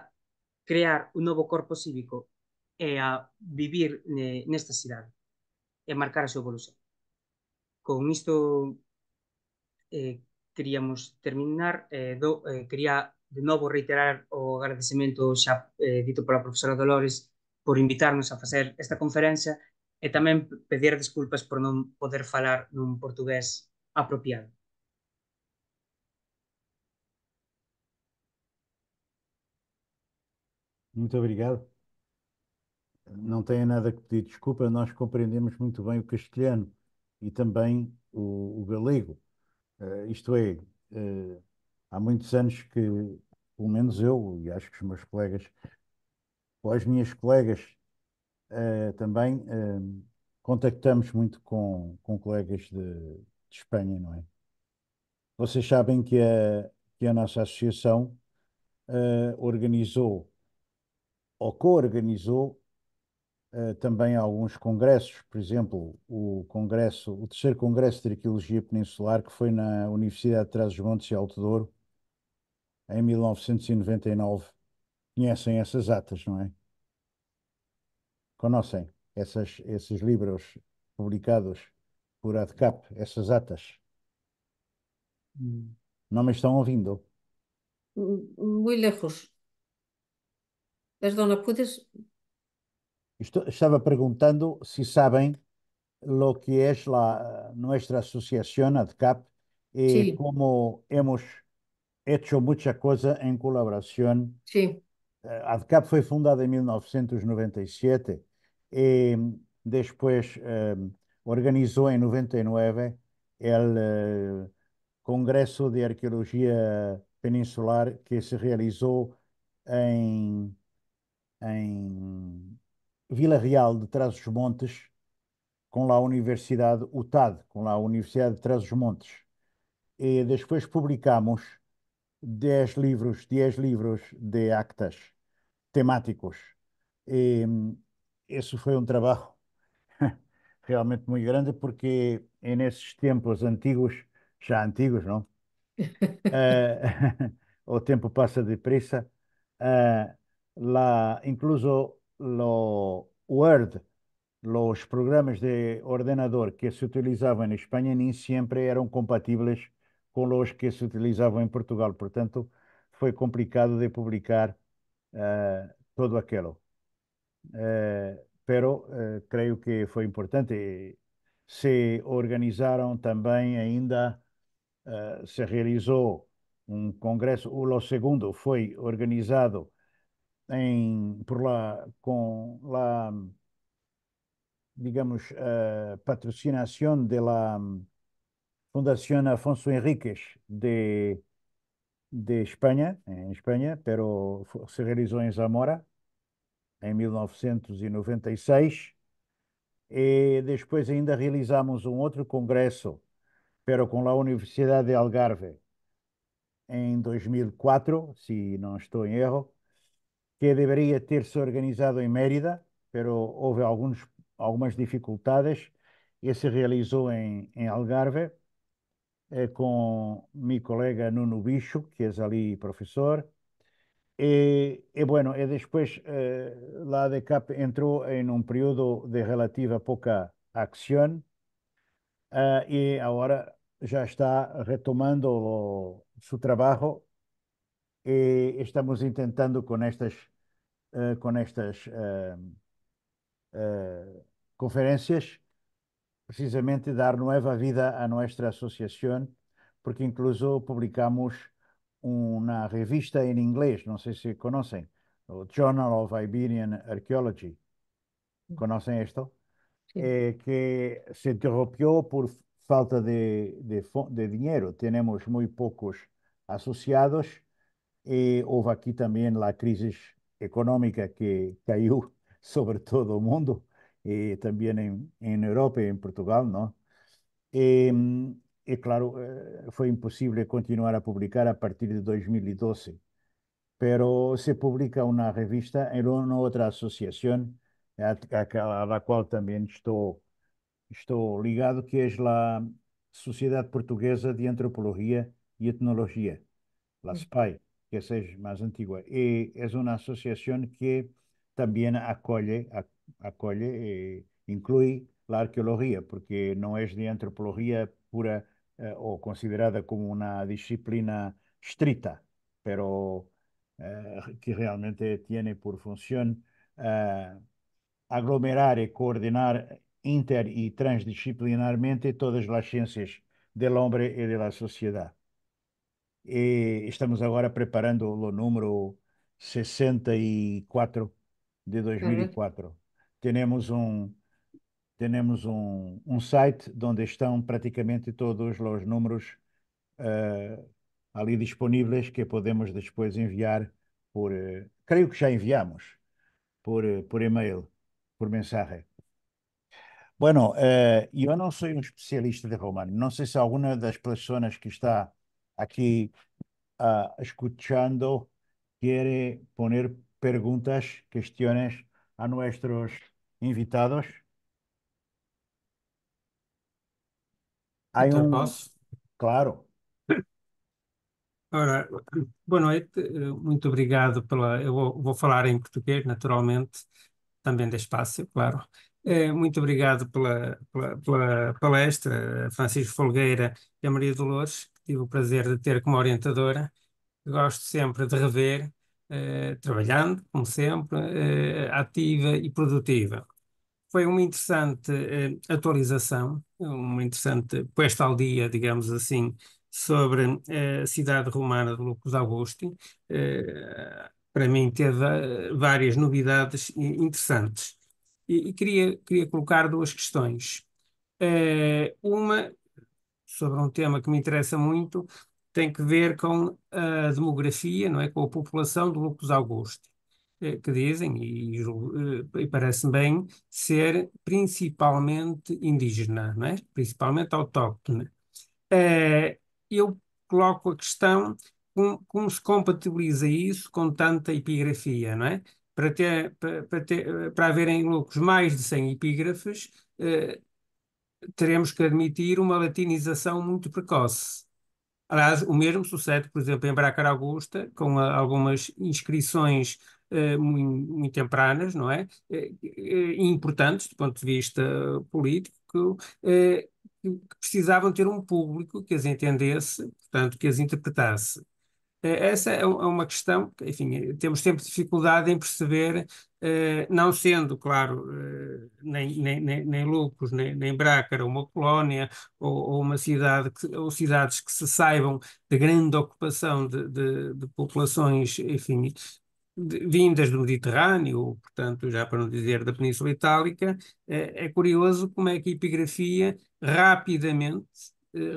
crear un novo corpo cívico e a vivir nesta cidade e marcar a súa evolución. Con isto eh, queríamos terminar. Eh, do, eh, quería de novo reiterar o agradecemento xa eh, dito pola profesora Dolores por invitarnos a facer esta conferencia e tamén pedir desculpas por non poder falar nun portugués apropiado. Muito obrigado. não tenha nada que pedir desculpa, nós compreendemos muito bem o castelhano e também o, o galego. Uh, isto é, uh, há muitos anos que, pelo menos eu e acho que os meus colegas, ou as minhas colegas uh, também, contactamos muito com, com colegas de, de, Espanha, não é? Vocês sabem que a, que a nossa associação organizou ou co-organizou uh, também alguns congressos, por exemplo, o congresso, o terceiro congresso de Arqueologia Peninsular, que foi na Universidade de Trás-os-Montes e Alto Douro, em 1999. Conhecem essas atas, não é? Conhecem essas, esses livros publicados por ADCAP, essas atas? Hum. Não me estão ouvindo? Hum, hum, muito lejos. Perdona, podes? Estou, perguntando se sabem o que é la, eh, nossa associação a y sí. como hemos hecho muita coisa em colaboración. Sí. Eh, DCAP foi fundada em 1997 e depois eh, organizou em 99 o eh, Congresso de Arqueologia Peninsular que se realizou em, em Vila Real de Trás-os-Montes com lá a Universidade UTAD, com lá a Universidade de Trás-os-Montes. E depois publicamos 10 livros, 10 livros de actas temáticos. E, hum, esse foi um trabalho realmente muito grande, porque é nesses tempos antigos, já antigos, não? uh, o tempo passa depressa. Uh, lá, incluso lo Word, los programas de ordenador que se utilizavam na Espanha nem sempre eram compatíveis com os que se utilizavam em Portugal. Portanto, foi complicado de publicar uh, todo aquilo. Uh, pero uh, creio que foi importante. Se organizaram também ainda, uh, se realizou um congresso, o segundo foi organizado em, por lá, com lá, digamos, a eh, patrocinação da Fundação Afonso Henriques de, de Espanha, em Espanha, pero se realizou em Zamora, em 1996, e depois ainda realizamos um outro congresso, pero com a Universidade de Algarve, em 2004, se não estou em erro, que deveria ter-se organizado em Mérida, pero houve alguns, algumas dificuldades e se realizou em, em Algarve eh, com meu colega Nuno Bicho, que é ali professor. E, e bueno, e depois eh, a Cap entrou em um período de relativa pouca acção uh, eh, e agora já está retomando o, seu trabalho e estamos tentando com estas uh, com estas uh, conferências, precisamente dar nova vida à nossa associação, porque incluso publicamos uma revista em inglês, não sei se conhecem, o Journal of Iberian Archaeology. conhecem isto? É que se interrompiu por falta de, de, de, muito poucos associados e asociados y houve aqui também a crise económica que caiu sobre todo o mundo, e também em, em Europa e em Portugal, não? E, e claro, eh, foi impossível continuar a publicar a partir de 2012, pero se publica uma revista em uma outra associação, a, a, a qual também estou, estou ligado, que é a Sociedade Portuguesa de Antropologia e Etnologia, la SPAI que seja mais antiga e é uma associação que também acolhe, acolhe e eh, inclui a arqueologia porque não é de antropologia pura eh, ou considerada como uma disciplina estrita, pero eh, que realmente tem por função aglomerar e coordenar inter e transdisciplinarmente todas as ciencias do homem e de la e estamos agora preparando o número 64 de 2004. Uhum. Temos um temos um, um site onde estão praticamente todos os números uh, ali disponíveis que podemos depois enviar por, uh, creio que já enviamos, por, uh, por e-mail, por mensagem. Bueno, eu não sou um especialista de romano. Não sei se alguma das pessoas que está Aqui uh, escutando quiere poner perguntas, questões a nossos invitados. Há um Posso? Claro. Ora, boa noite, eh, muito obrigado pela. Eu vou, vou falar em português, naturalmente, também da espaço, claro. É, muito obrigado pela, pela, pela palestra, Francisco Folgueira e a Maria Dolores tive o prazer de ter como orientadora, gosto sempre de rever, eh, trabalhando, como sempre, eh, ativa e produtiva. Foi uma interessante eh, atualização, uma interessante puesta ao dia, digamos assim, sobre a cidade romana de Lucas Augusti. para mim teve várias novidades interessantes. E, e queria, queria colocar duas questões. uma sobre um tema que me interessa muito, tem que ver com a demografia, não é? com a população de Lucas Augusto, eh, que dizem, e, eh, e parece bem, ser principalmente indígena, não é? principalmente autóctone. É, eu coloco a questão como, como se compatibiliza isso com tanta epigrafia, não é? Para, ter, para, ter, para haverem lucros mais de 100 epígrafes, eh, teremos que admitir uma latinização muito precoce. Aliás, o mesmo sucede, por exemplo, em Bracara Augusta, com a, ah, algumas inscrições eh, muito, muito, tempranas, não é? Eh, eh, importantes do ponto de vista político, que precisavam ter um público que as entendesse, portanto, que as interpretasse. Eh, essa é, é uma questão, enfim, eh, temos sempre dificuldade em perceber, eh, não sendo, claro, nem, nem, nem Lucos, nem, nem uma colónia ou, ou, uma cidade, ou cidades que se saibam de grande ocupação de, de, de populações, enfim, de, vindas do Mediterrâneo, portanto, já para não dizer da Península Itálica, é, é curioso como é que a epigrafia rapidamente,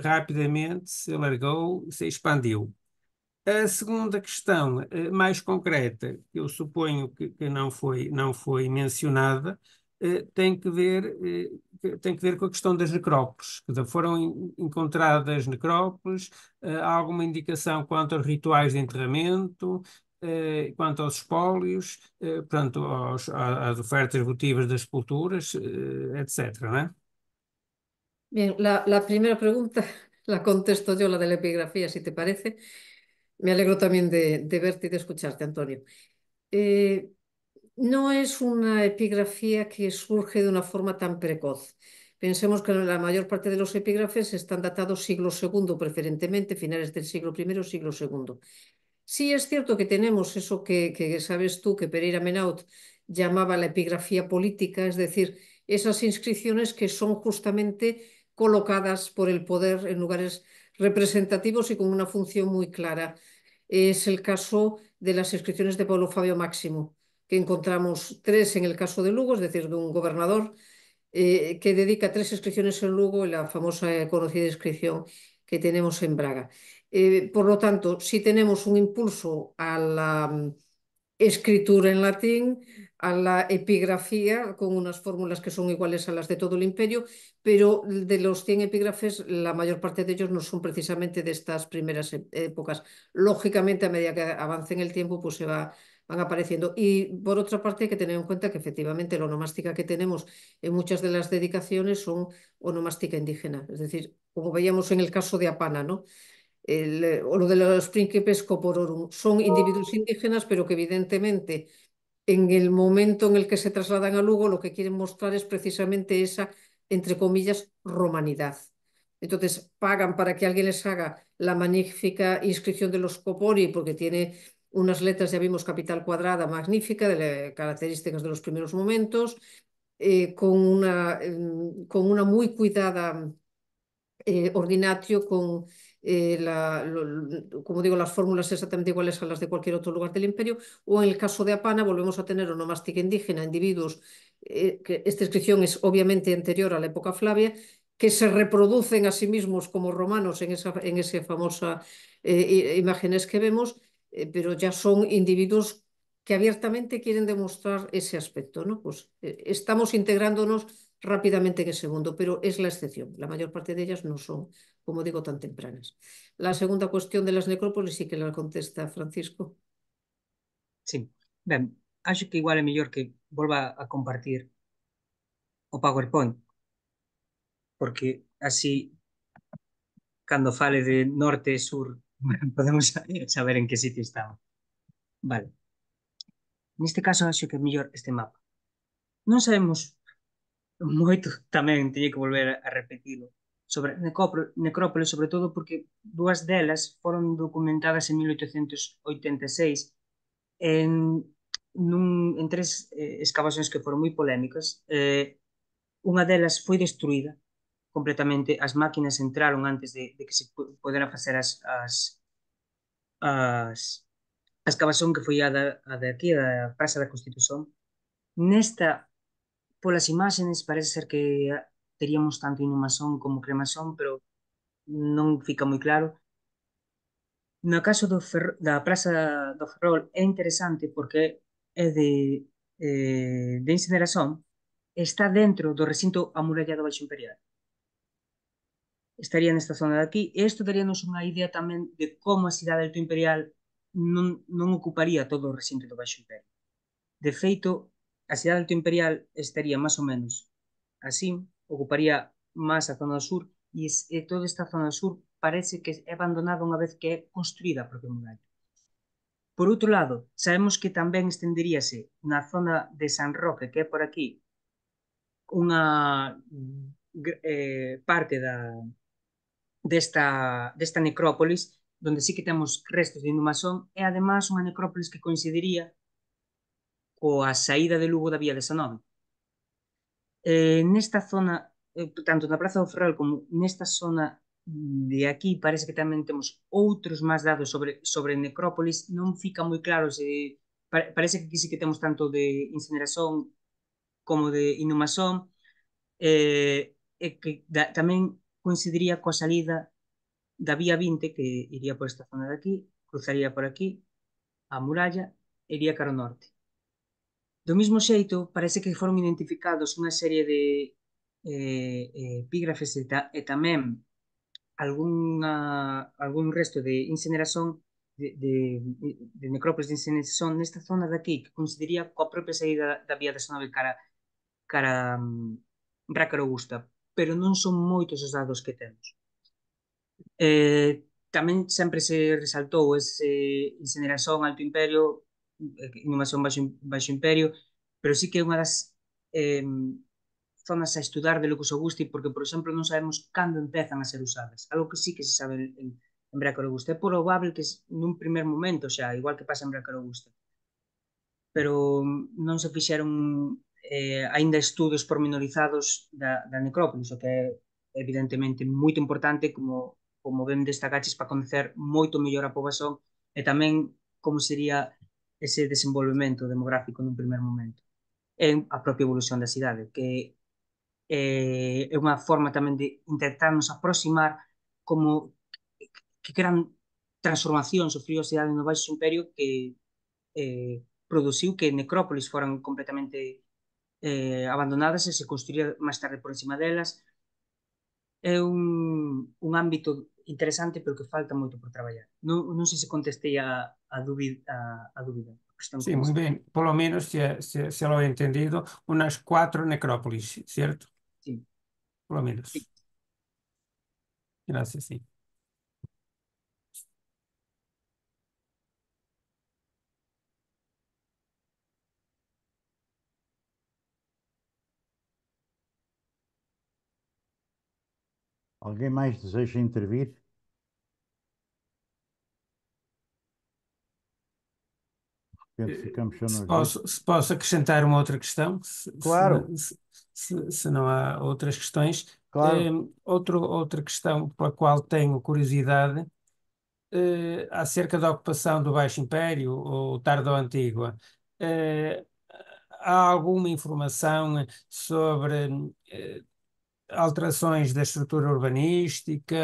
rapidamente se alargou, se expandiu. A segunda questão, eh, mais concreta, que eu suponho que, que não, foi, não foi mencionada, eh, tem que ver eh, tem que ver com a questão das necrópolis. Foram encontradas necrópolis, há alguma indicação quanto aos rituais de enterramento, quanto aos espólios, portanto, aos, às ofertas votivas das sepulturas, etc. Não? É? Bien, la, la primera la contesto eu, la da epigrafia, se te parece. Me alegro también de, verte y de escucharte, Antonio. Eh, no es una epigrafía que surge de una forma tan precoz. Pensemos que la mayor parte de los epígrafes están datados siglo II, preferentemente finales del siglo I, siglo II. Sí es cierto que tenemos eso que, que sabes tú, que Pereira Menaut llamaba la epigrafía política, es decir, esas inscripciones que son justamente colocadas por el poder en lugares representativos y con una función muy clara es el caso de las inscripciones de Pablo Fabio Máximo, que encontramos tres en el caso de Lugo, es decir, de un gobernador eh, que dedica tres inscripciones en Lugo y la famosa y conocida inscripción que tenemos en Braga. Eh, por lo tanto, si tenemos un impulso a la mm, escritura en latín, a la epigrafía con unas fórmulas que son iguales a las de todo el imperio, pero de los 100 epígrafes, la mayor parte de ellos no son precisamente de estas primeras e-, épocas. Lógicamente, a medida que avance en el tiempo, pues se van apareciendo. Y por otra parte, hay que tener en cuenta que efectivamente la onomástica que tenemos en muchas de las dedicaciones son onomástica indígena, es decir, como veíamos en el caso de Apana, ¿no? o lo de los príncipes Copororum, son individuos indígenas, pero que evidentemente en el momento en el que se trasladan a Lugo, lo que quieren mostrar es precisamente esa, entre comillas, romanidad. Entonces, pagan para que alguien les haga la magnífica inscripción de los Copori, porque tiene unas letras, ya vimos, capital cuadrada magnífica, de las características de los primeros momentos, eh, con, una, mm, con una muy cuidada eh, ordinatio, con eh, como digo, las fórmulas exactamente iguales a las de cualquier otro lugar del imperio, o en el caso de Apana volvemos a tener onomástica indígena, individuos, eh, que esta inscripción es obviamente anterior a la época Flavia, que se reproducen a sí mismos como romanos en esa, en famosa eh, imágenes que vemos, pero ya son individuos que abiertamente quieren demostrar ese aspecto, ¿no? Pues estamos integrándonos rápidamente en ese mundo, pero es la excepción. La mayor parte de ellas no son como digo, tan tempranas. La segunda cuestión de las necrópolis sí que la contesta Francisco. Sí, ben, acho que igual é mellor que volva a compartir o PowerPoint, porque así, cando fale de norte e sur, podemos saber en que sitio estamos. Vale. Neste caso, acho que é mellor este mapa. Non sabemos moito, tamén teño que volver a repetilo, sobre necrópoles, sobre todo porque dúas delas foron documentadas en 1886 en, nun, en tres eh, excavacións que foron moi polémicas. Eh, unha delas foi destruída completamente, as máquinas entraron antes de, de que se poderan facer as, as, as a excavación que foi a, da, a de aquí, a da Praza da Constitución. Nesta, polas imágenes, parece ser que teríamos tanto inhumación como cremasón, pero non fica moi claro. No caso do Ferro, da Praza do Ferrol é interesante porque é de, eh, de incineración, está dentro do recinto amurallado baixo imperial. Estaría nesta zona de aquí, e isto daríanos unha idea tamén de como a cidade alto imperial non, non ocuparía todo o recinto do baixo imperial. De feito, a cidade alto imperial estaría máis ou menos así, ocuparía máis a zona sur e, e eh, toda esta zona sur parece que é abandonada unha vez que é construída a propia muralla. Por outro lado, sabemos que tamén estenderíase na zona de San Roque, que é por aquí, unha mm, eh, parte da, desta, desta necrópolis, donde sí que temos restos de inhumación, e además unha necrópolis que coincidiría coa saída de Lugo da Vía de 19 eh, nesta zona, eh, tanto na Praza do Ferrol como nesta zona de aquí, parece que tamén temos outros máis dados sobre, sobre necrópolis, non fica moi claro se pa, parece que aquí sí que temos tanto de incineración como de inumación, eh, e que da, tamén coincidiría coa salida da vía 20, que iría por esta zona de aquí, cruzaría por aquí, a muralla, iría cara norte. Do mismo xeito, parece que foron identificados unha serie de eh, eh epígrafes e, ta, e tamén alguna, algún resto de incineración de, de, de necrópolis de incineración nesta zona daqui que coincidiría coa propia saída da vía da zona de cara cara Braca mm, Augusta, pero non son moitos os dados que temos. Eh, tamén sempre se resaltou ese incineración Alto Imperio innovación baixo, baixo imperio, pero sí que é unha das eh, zonas a estudar de Lucas Augusti, porque, por exemplo, non sabemos cando empezan a ser usadas, algo que sí que se sabe en, en Bracar Augusta. É probable que nun primer momento xa, igual que pasa en Bracar Augusta, pero non se fixeron eh, aínda estudos pormenorizados da, da necrópolis, o que é evidentemente moito importante como como ben destacaches para conocer moito mellor a poboación e tamén como sería ese desenvolvemento demográfico nun primer momento en a propia evolución da cidade, que eh, é unha forma tamén de intentarnos aproximar como que gran transformación sufriu a cidade no Baixo Imperio que eh, produciu que necrópolis foran completamente eh, abandonadas e se construía máis tarde por encima delas. É un, un ámbito interesante pero que falta mucho por trabajar. No sé si se contestei a, a, dúbida, a, a dúbida. Sí, bien. menos se, lo he entendido, unas cuatro necrópolis, ¿cierto? Sí. Por lo menos. Sí. Gracias, sí. Alguém mais deseja intervir? Eh, se posso, se posso, acrescentar uma outra questão? Se, claro. Se, se, não há outras questões. Claro. Eh, outro, outra questão a qual tenho curiosidade eh, acerca da ocupação do Baixo Império ou Tardo-Antígua. Eh, há alguma informação sobre eh, alterações da estrutura urbanística,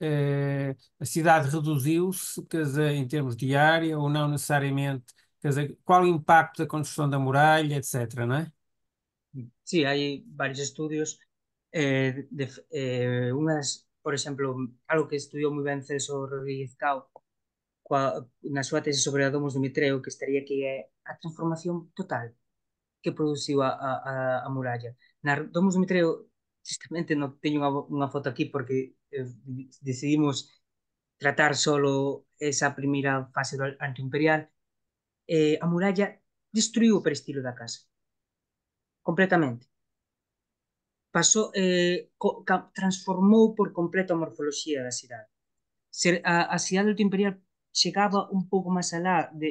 eh, a cidade reduziu-se em termos de área ou não necessariamente, quer dizer, qual o impacto da construção da muralha, etc., não é? Sí, hay varios estudios. Eh, de, eh, por exemplo, algo que estudiou moi ben Celso Rodríguez Cao coa, na súa tese sobre a Domus de Mitreo, que estaría que é a transformación total que produciu a, a, a muralla. Na Domus de Mitreo justamente no tengo una foto aquí porque eh, decidimos tratar solo esa primera fase do antiimperial, eh, a muralla destruiu o peristilo da casa. Completamente. pasó eh, por completo la morfología de la ciudad. a, ciudad cidade do imperial llegaba un poco más allá de,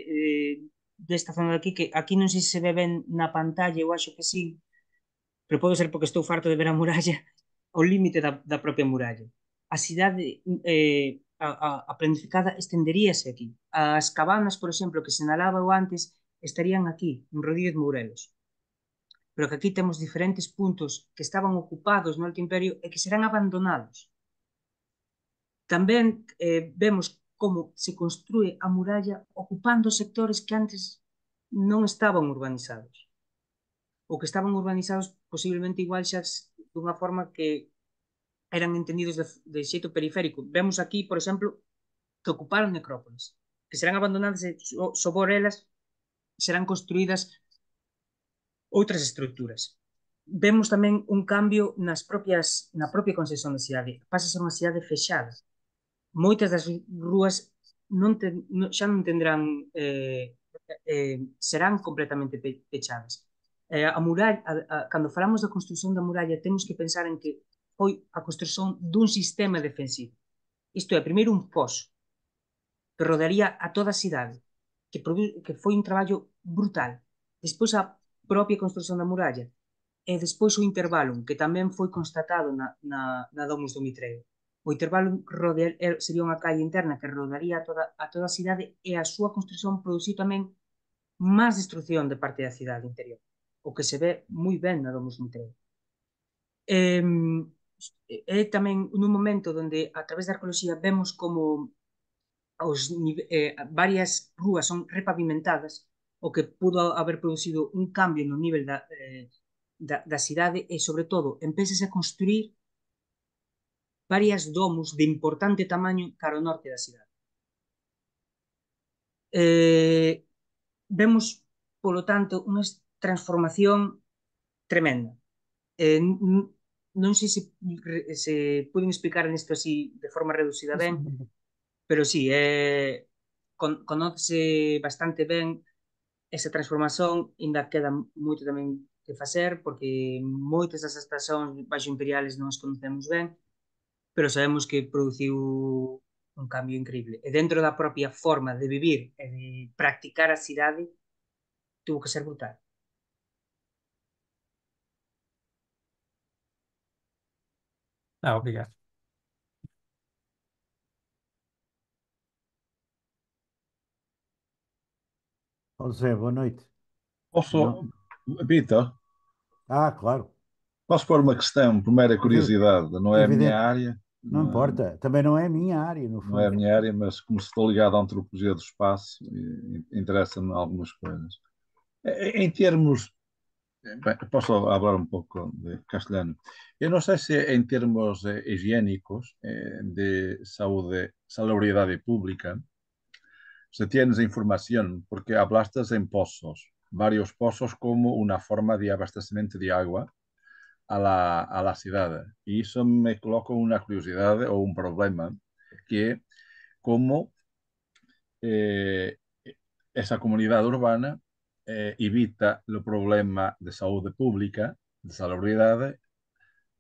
esta desta zona de aquí, que aquí no sé si se ve en la pantalla, eu acho que sí, pero pode ser porque estou farto de ver a muralla ao límite da, da propia muralla. A cidade eh, a, a, a planificada estenderíase aquí. As cabanas, por exemplo, que señalaba eu antes, estarían aquí, en Rodríguez Mourelos. Pero que aquí temos diferentes puntos que estaban ocupados no Alto Imperio e que serán abandonados. Tamén eh, vemos como se construe a muralla ocupando sectores que antes non estaban urbanizados ou que estaban urbanizados posiblemente igual xa dunha forma que eran entendidos de, de xeito periférico. Vemos aquí, por exemplo, que ocuparon necrópolis, que serán abandonadas e so, sobor elas serán construídas outras estructuras vemos tamén un cambio nas propias na propia concesión da cidade. Pasa a ser unha cidade fechada. Moitas das rúas non te, non, xa non tendrán eh, eh, serán completamente pechadas. Eh, a muralla, a, a, cando falamos da construción da muralla, temos que pensar en que foi a construción dun sistema defensivo. Isto é, primeiro un foso que rodaría a toda a cidade, que, que foi un traballo brutal. Despois a propia construción da muralla e despois o intervalo, que tamén foi constatado na, na, na Domus do Mitreo. O intervalo rodear, sería unha calle interna que rodaría a toda, a toda a cidade e a súa construción produciu tamén máis destrucción de parte da cidade interior o que se ve moi ben na Domus Nutreia. Eh, é tamén nun momento onde a través da arqueoloxía vemos como os, eh, varias rúas son repavimentadas, o que pudo haber producido un cambio no nivel da, eh, da, da cidade e, sobre todo, empezase a construir varias domos de importante tamaño cara ao norte da cidade. Eh, vemos, polo tanto, unhas transformación tremenda. Eh, no sé si se, pueden explicar esto así de forma reducida ben, pero sí, eh, conoce bastante bien esa transformación, ainda queda mucho también que hacer, porque moitas das estacións baixo imperiales no las conocemos bien, pero sabemos que produciu un cambio increíble. E dentro de la propia forma de vivir e de practicar a cidade, tuvo que ser brutal. Ah, obrigado. José, boa noite. Posso, Não? Vitor, Ah, claro. posso pôr uma questão por mera curiosidade? Não é a minha área, Não não importa. Também não é a minha área, no não é a minha área, mas como estou ligado à antropologia do espaço, interessa-me algumas coisas. Em termos Posso hablar un poco de castellano. Yo no sé si en términos higiénicos, eh, de salud, salubridad pública, se tienes información, porque hablaste en pozos, varios pozos como una forma de abastecimiento de agua a la, a la ciudad. Y eso me coloca una curiosidad o un problema, que como eh, esa comunidad urbana eh, evita el problema de salud pública, de salubridad.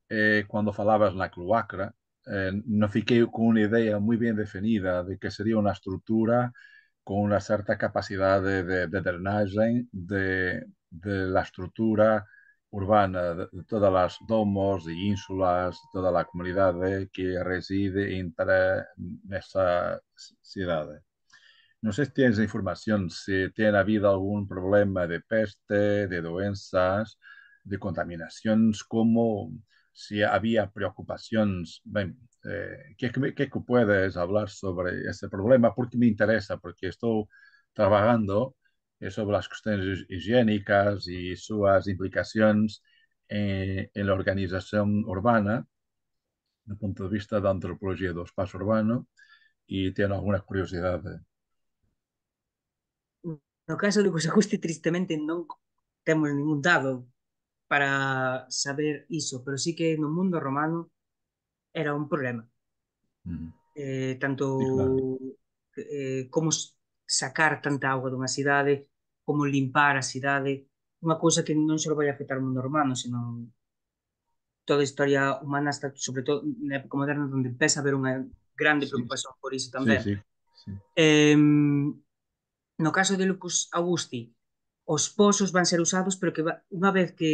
Eh, cuando cuando la la cloacra, eh, no fiquei con una idea muy bien definida de que sería una estructura con una cierta capacidad de, de de, la estructura urbana de, todas las domos e ínsulas, de toda la comunidad que reside entre esas ciudades. No sé si tienes información si tiene habido algún problema de peste, de doenças, de contaminaciones, como si había preocupaciones. Eh, ¿qué, puedes hablar sobre ese problema? Porque me interesa, porque estoy trabajando eh, sobre las cuestiones higiénicas y sus implicaciones en, eh, en la organización urbana, desde el punto de vista de antropología del espacio urbano, y tengo alguna curiosidad No caso de que os tristemente non temos ningún dado para saber iso, pero sí que no mundo romano era un problema. Mm. Eh, tanto sí, claro. eh, como sacar tanta agua dunha cidade, como limpar a cidade, unha cousa que non só vai afectar o mundo romano, sino toda a historia humana, hasta, sobre todo na época moderna, onde empeza a haber unha grande preocupación sí. por iso tamén. Sí, sí, sí. Eh, No caso de Lucas Augusti, os pozos van ser usados, pero que unha vez que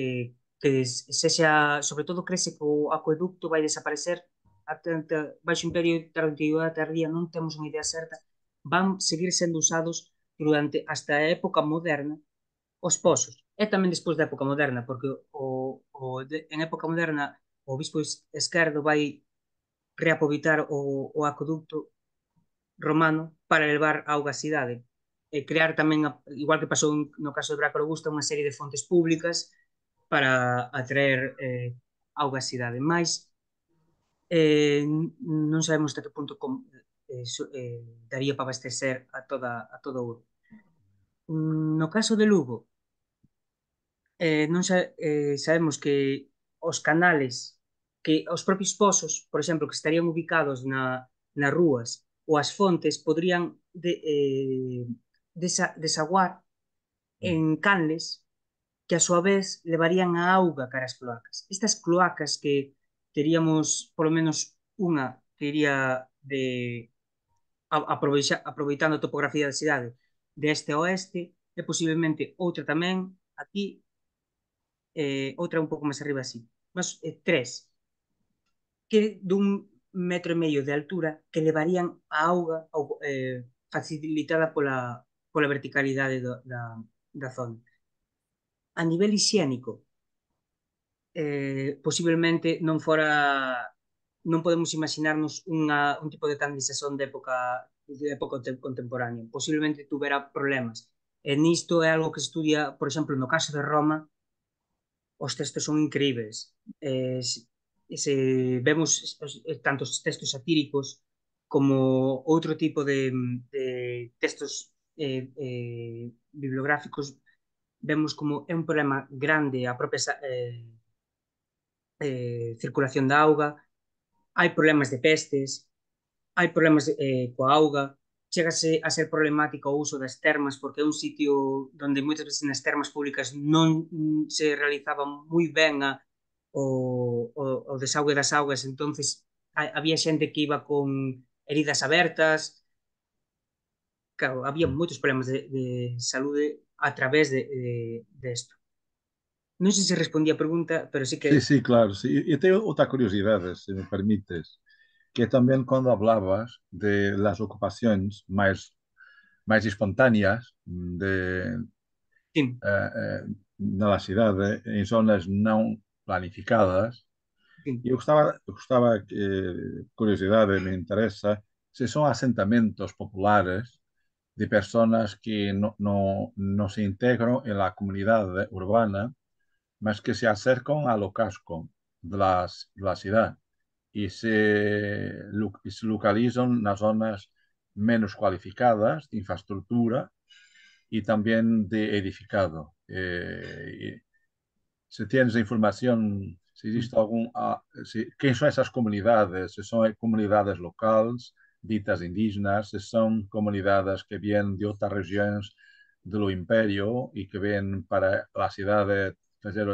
eh, que sexa, sobre todo crece que o acueducto vai desaparecer ata, baixo un período de antigüedade tardía, non temos unha idea certa, van seguir sendo usados durante hasta a época moderna os pozos. E tamén despois da época moderna, porque o, o, de, en época moderna o bispo esquerdo vai reapobitar o, o acueducto romano para elevar auga á cidade e crear tamén, igual que pasou no caso de Braco Augusta, unha serie de fontes públicas para atraer eh, auga á cidade. Mais, eh, non sabemos até que punto com, eh, eh, daría para abastecer a toda a todo Ouro. No caso de Lugo, eh, non sa, eh, sabemos que os canales, que os propios pozos, por exemplo, que estarían ubicados na, nas rúas ou as fontes podrían de, eh, desa, desaguar mm. en canles que a súa vez levarían a auga cara as cloacas. Estas cloacas que teríamos polo menos unha que iría de aproveixa, aproveitando a topografía da cidade de este a oeste e posiblemente outra tamén aquí eh, outra un pouco máis arriba así mas eh, tres que dun metro e medio de altura que levarían a auga ou, eh, facilitada pola, pola verticalidade do, da, da zona. A nivel higiénico, eh, posiblemente non fora non podemos imaginarnos unha, un tipo de candización de época de época contemporánea. Posiblemente tuvera problemas. E nisto é algo que estudia, por exemplo, no caso de Roma, os textos son increíbles. Eh, se vemos tantos textos satíricos como outro tipo de, de textos eh, eh, bibliográficos, vemos como é un problema grande a propia eh, eh, circulación da auga, hai problemas de pestes, hai problemas eh, coa auga, chegase a ser problemático o uso das termas porque é un sitio onde moitas veces nas termas públicas non se realizaba moi ben a o, o, o desaugue das augas, entonces a, había xente que iba con heridas abertas, claro, había mm. moitos problemas de, de saúde a través de, de, de esto. Non sei se respondí a pregunta, pero sí que... Sí, sí, claro, sí. E teño outra curiosidade, se me permites, que tamén cando hablabas de las ocupacións máis máis espontáneas de sí. eh, eh, na cidade, en zonas non planificadas. Y gustaba, gustaba que curiosidad, me interesa, si son asentamientos populares de personas que no, no, no se integran en la comunidad urbana, más que se acercan a lo casco de, la ciudad y se, y localizan en las zonas menos cualificadas de infraestructura y también de edificado. Eh, se tens informação se existe hum. algum ah, se, quem são essas comunidades se são eh, comunidades locais ditas indígenas se são comunidades que vêm de outras regiões do império e que vêm para a cidade fazer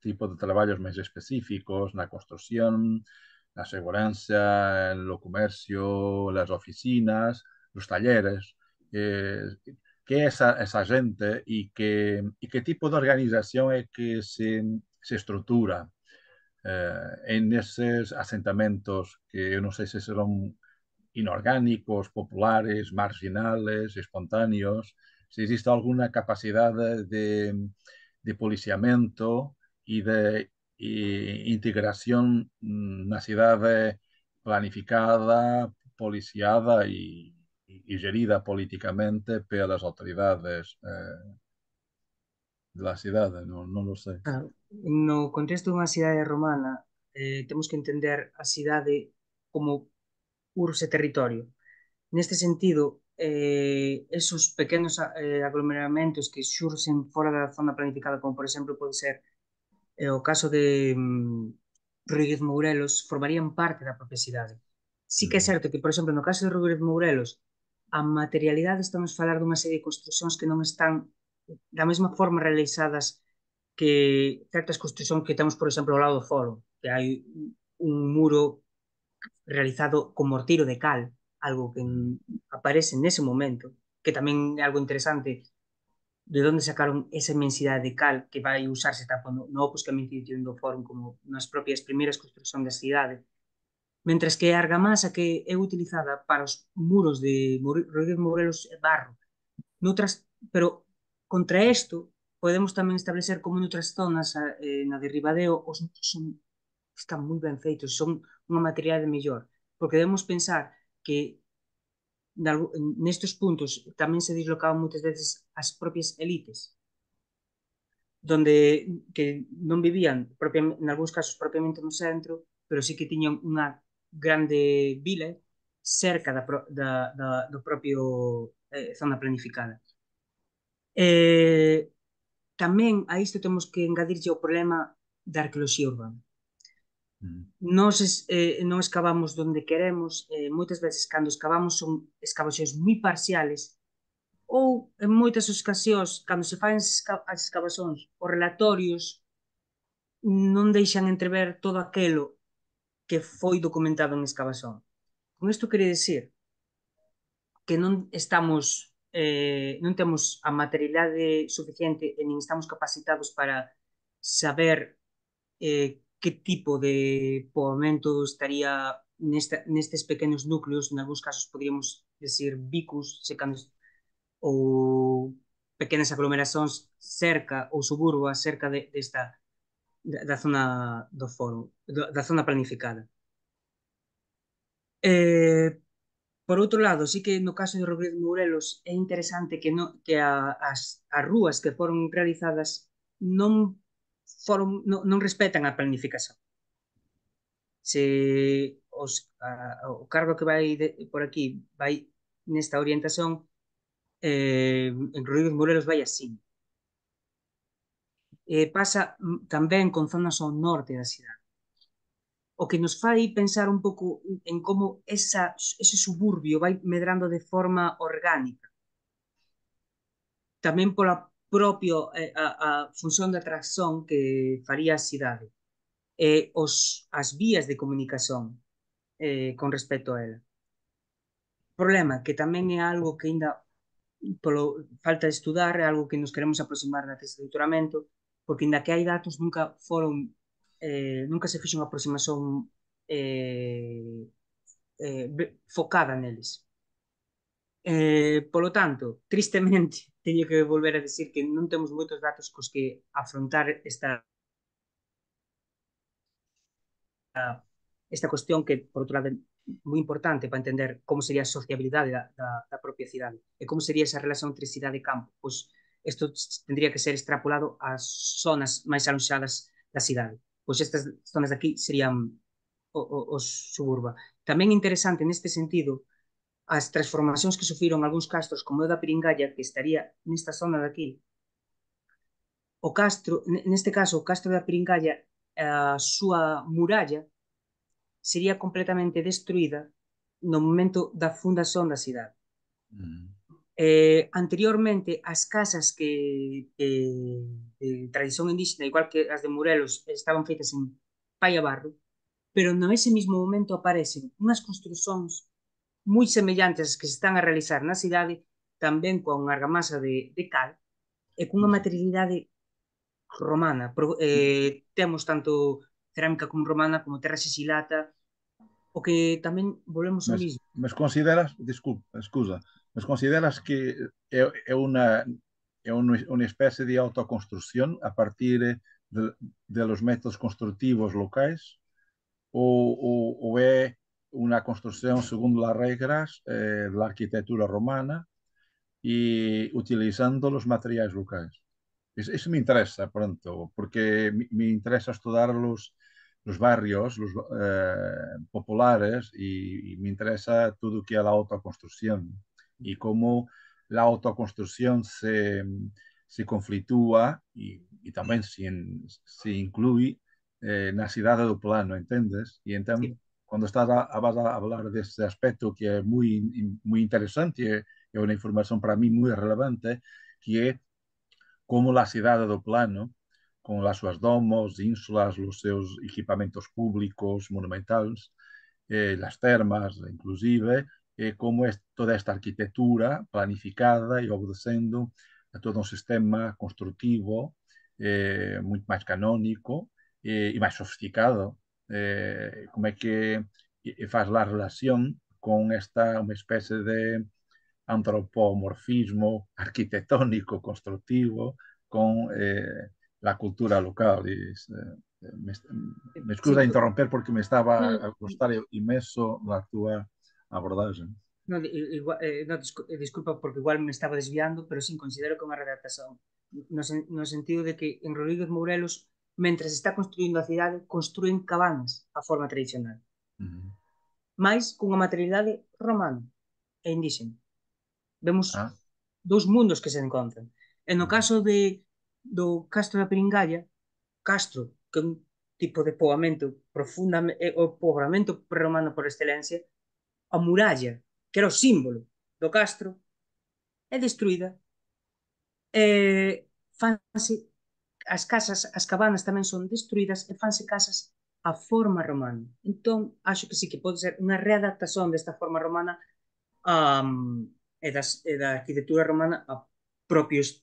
tipo de trabalhos mais específicos na construção na segurança no comércio nas oficinas nos talleres eh, qué es esa, esa gente y qué, qué tipo de organización es que se, se estructura eh, en esos asentamientos que no sé si serán inorgánicos, populares, marginales, espontáneos, si existe alguna capacidad de, de policiamiento y de integración mm, en una ciudad planificada, policiada y y, gerida políticamente por las autoridades eh, de la ciudad, no, lo sé. Claro. No contexto una ciudad romana, eh, tenemos que entender a ciudad como urse territorio. En este sentido, eh, esos pequeños aglomeramientos que surgen fuera de la zona planificada, como por ejemplo puede ser el caso de mm, Rodríguez Mourelos, formarían parte de la propia ciudad. Sí que es cierto que, por ejemplo, en el caso de Rodríguez Mourelos, a materialidade, estamos a falar dunha serie de construccións que non están da mesma forma realizadas que certas construccións que temos, por exemplo, ao lado do foro, que hai un muro realizado con mortiro de cal, algo que aparece nese momento, que tamén é algo interesante de onde sacaron esa inmensidade de cal que vai usarse tanto no, no opus que a do foro como nas propias primeiras construccións da cidade Mentres que a argamasa que é utilizada para os muros de Rodríguez Morelos é barro. Noutras, pero contra isto podemos tamén establecer como noutras zonas eh, na de Ribadeo os son, están moi ben feitos, son unha de mellor, porque debemos pensar que nestes puntos tamén se dislocaban moitas veces as propias elites donde que non vivían propiamente, en algúns casos propiamente no centro, pero sí que tiñan unha grande vila cerca da, da, da do propio eh, zona planificada. Eh, tamén a isto temos que engadirlle o problema da arqueoloxía urbana. Mm. Nos es, eh, non escavamos donde queremos, eh, moitas veces cando escavamos son escavacións moi parciales ou en moitas ocasións cando se fan as escavacións, os relatorios non deixan entrever todo aquelo que foi documentado en excavación. Con isto quere decir que non estamos eh, non temos a materialidade suficiente e nin estamos capacitados para saber eh, que tipo de poamento estaría nesta, nestes pequenos núcleos, en algúns casos podríamos decir bicus, se cando, ou pequenas aglomeracións cerca ou suburba cerca de, desta da zona do foro, da zona planificada. Eh, por outro lado, sí que no caso de Rodríguez Mourelos é interesante que, no, que a, as, as rúas que foron realizadas non foron non, non respetan a planificación. Se os, a, o cargo que vai de, por aquí vai nesta orientación, eh, en Rodríguez Morelos vai así eh, pasa mm, tamén con zonas ao norte da cidade. O que nos fai pensar un pouco en como esa, ese suburbio vai medrando de forma orgánica. Tamén pola propio eh, a, a función de atracción que faría a cidade. Eh, os, as vías de comunicación eh, con respecto a ela. Problema que tamén é algo que ainda polo falta de estudar, é algo que nos queremos aproximar na tese de doutoramento, porque inda que hai datos nunca foron eh, nunca se fixe unha aproximación eh, eh, focada neles. Eh, polo tanto, tristemente, teño que volver a decir que non temos moitos datos cos que afrontar esta esta cuestión que, por outro lado, é moi importante para entender como sería a sociabilidade da, da, da propia cidade e como sería esa relación entre cidade e campo. Pois, Esto tendría que ser extrapolado a zonas máis de la ciudad. Pues estas zonas de aquí serían o, suburba. Tamén interesante este sentido las transformaciones que sufrieron algunos castros como o da que estaría en esta zona de aquí. O castro, en este caso, castro de Piringalla, eh, su muralla sería completamente destruida en el momento da fundación de la ciudad. Mm. Eh, anteriormente, as casas que, que de tradición indígena, igual que as de Murelos, estaban feitas en palla barro, pero no ese mismo momento aparecen unhas construcións moi semellantes que se están a realizar na cidade, tamén con argamasa de, de cal, e cunha materialidade romana. Pro, eh, temos tanto cerámica como romana, como terra xixilata, o que tamén volvemos ao mismo. Mas consideras, desculpa, excusa, Nos consideras que es una especie é de autoconstrucción a partir de, los métodos constructivos locais? o es una construcción según las reglas de eh, la arquitectura romana y utilizando los materiais locais? Eso me interesa, pronto, porque me, interesa estudiar los barrios los, eh, populares y, y, me interesa todo lo que es la autoconstrucción y cómo la autoconstrucción se, se conflitúa y, también se, incluye en eh, la ciudad do plano, entendes? Y entonces, cuando estás a, de a este falar aspecto que es muy interesante interesante é, é uma para mí muy relevante, que es cómo la ciudad de plano, con las suas domos, ínsulas, los seus equipamentos públicos monumentales, eh, las termas, inclusive, eh, ¿Cómo es toda esta arquitectura planificada y obedeciendo a todo un sistema constructivo eh, mucho más canónico eh, y más sofisticado. ¿Cómo como que hace la relación con esta especie especie de antropomorfismo arquitectónico-constructivo con la cultura local? me, excusa interromper porque me estaba a gostar imenso na tua abordaxe. No, igual, eh, no, eh, disculpa porque igual me estaba desviando, pero sin considero que é unha redactación no, no sentido de que en Rodríguez Mourelos mentre se está construindo a cidade construen cabanas a forma tradicional uh -huh. máis cunha materialidade romana e indígena vemos ah. dous mundos que se encontran e no caso de do Castro da Peringalla Castro, que é un tipo de poboamento profundamente eh, o poboamento prerromano por excelencia a muralla, que era o símbolo do castro, é destruída. E fanse as casas, as cabanas tamén son destruídas e fanse casas a forma romana. Entón, acho que sí que pode ser unha readaptación desta forma romana a, e, das, e da arquitectura romana a propios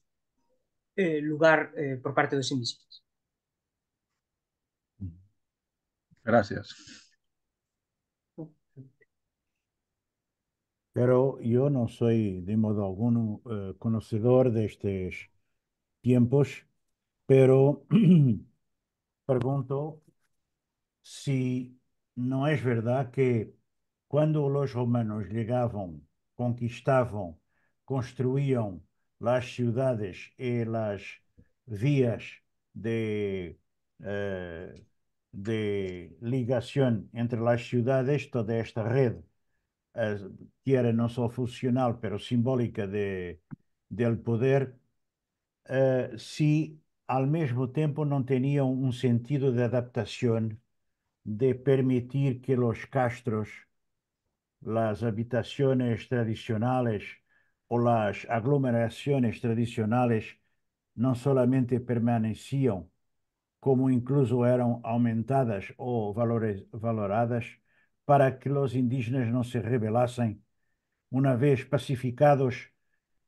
eh, lugar eh, por parte dos indígenas. Gracias. Pero yo no soy de modo alguno conhecedor eh, conocedor de estos tiempos, pero pregunto si no es verdad que cuando los romanos llegaban, conquistaban, construían las ciudades y las vías de, ligação eh, de ligación entre las ciudades, toda esta red que era não só funcional, pero simbólica de, del poder, uh, eh, ao mesmo tempo não tinham um sentido de adaptação de permitir que los castros, las habitaciones tradicionales ou las aglomeraciones tradicionales não solamente permaneciam, como incluso eram aumentadas ou valoradas, para que os indígenas não se rebelassem, uma vez pacificados,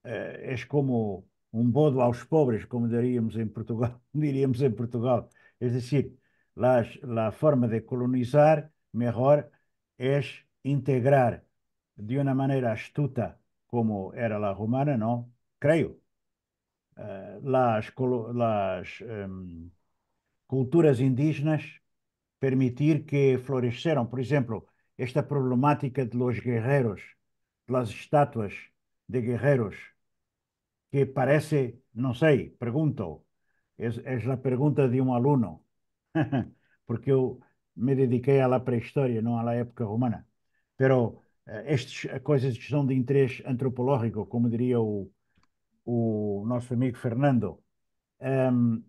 é como um bodo aos pobres, como diríamos em Portugal. Diríamos em Portugal. É decir, a forma de colonizar melhor é integrar de uma maneira astuta, como era a romana, não? Creio. Eh, as, um, culturas indígenas permitir que floresceram. Por exemplo, esta problemática de los guerreros, de las de guerreros, que parece, não sei, pregunto, És a pergunta de um aluno, porque eu me dediquei à pré-história, não à época romana. Pero eh, estas eh, coisas são de interesse antropológico, como diria o, o nosso amigo Fernando. Um,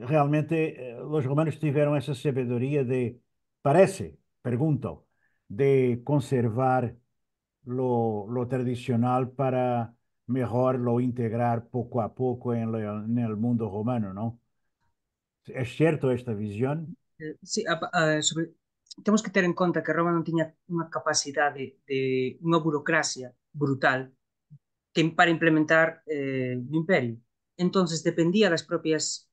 ehm, realmente, eh, os romanos tiveram essa sabedoria de, parece, perguntam, de conservar lo, tradicional para mejor lo integrar poco a poco en, el mundo romano, ¿no? ¿Es cierto esta visión? Eh, sí, tenemos que tener en cuenta que Roma no tenía una capacidad de, una burocracia brutal que para implementar un eh, imperio. Entonces dependía las propias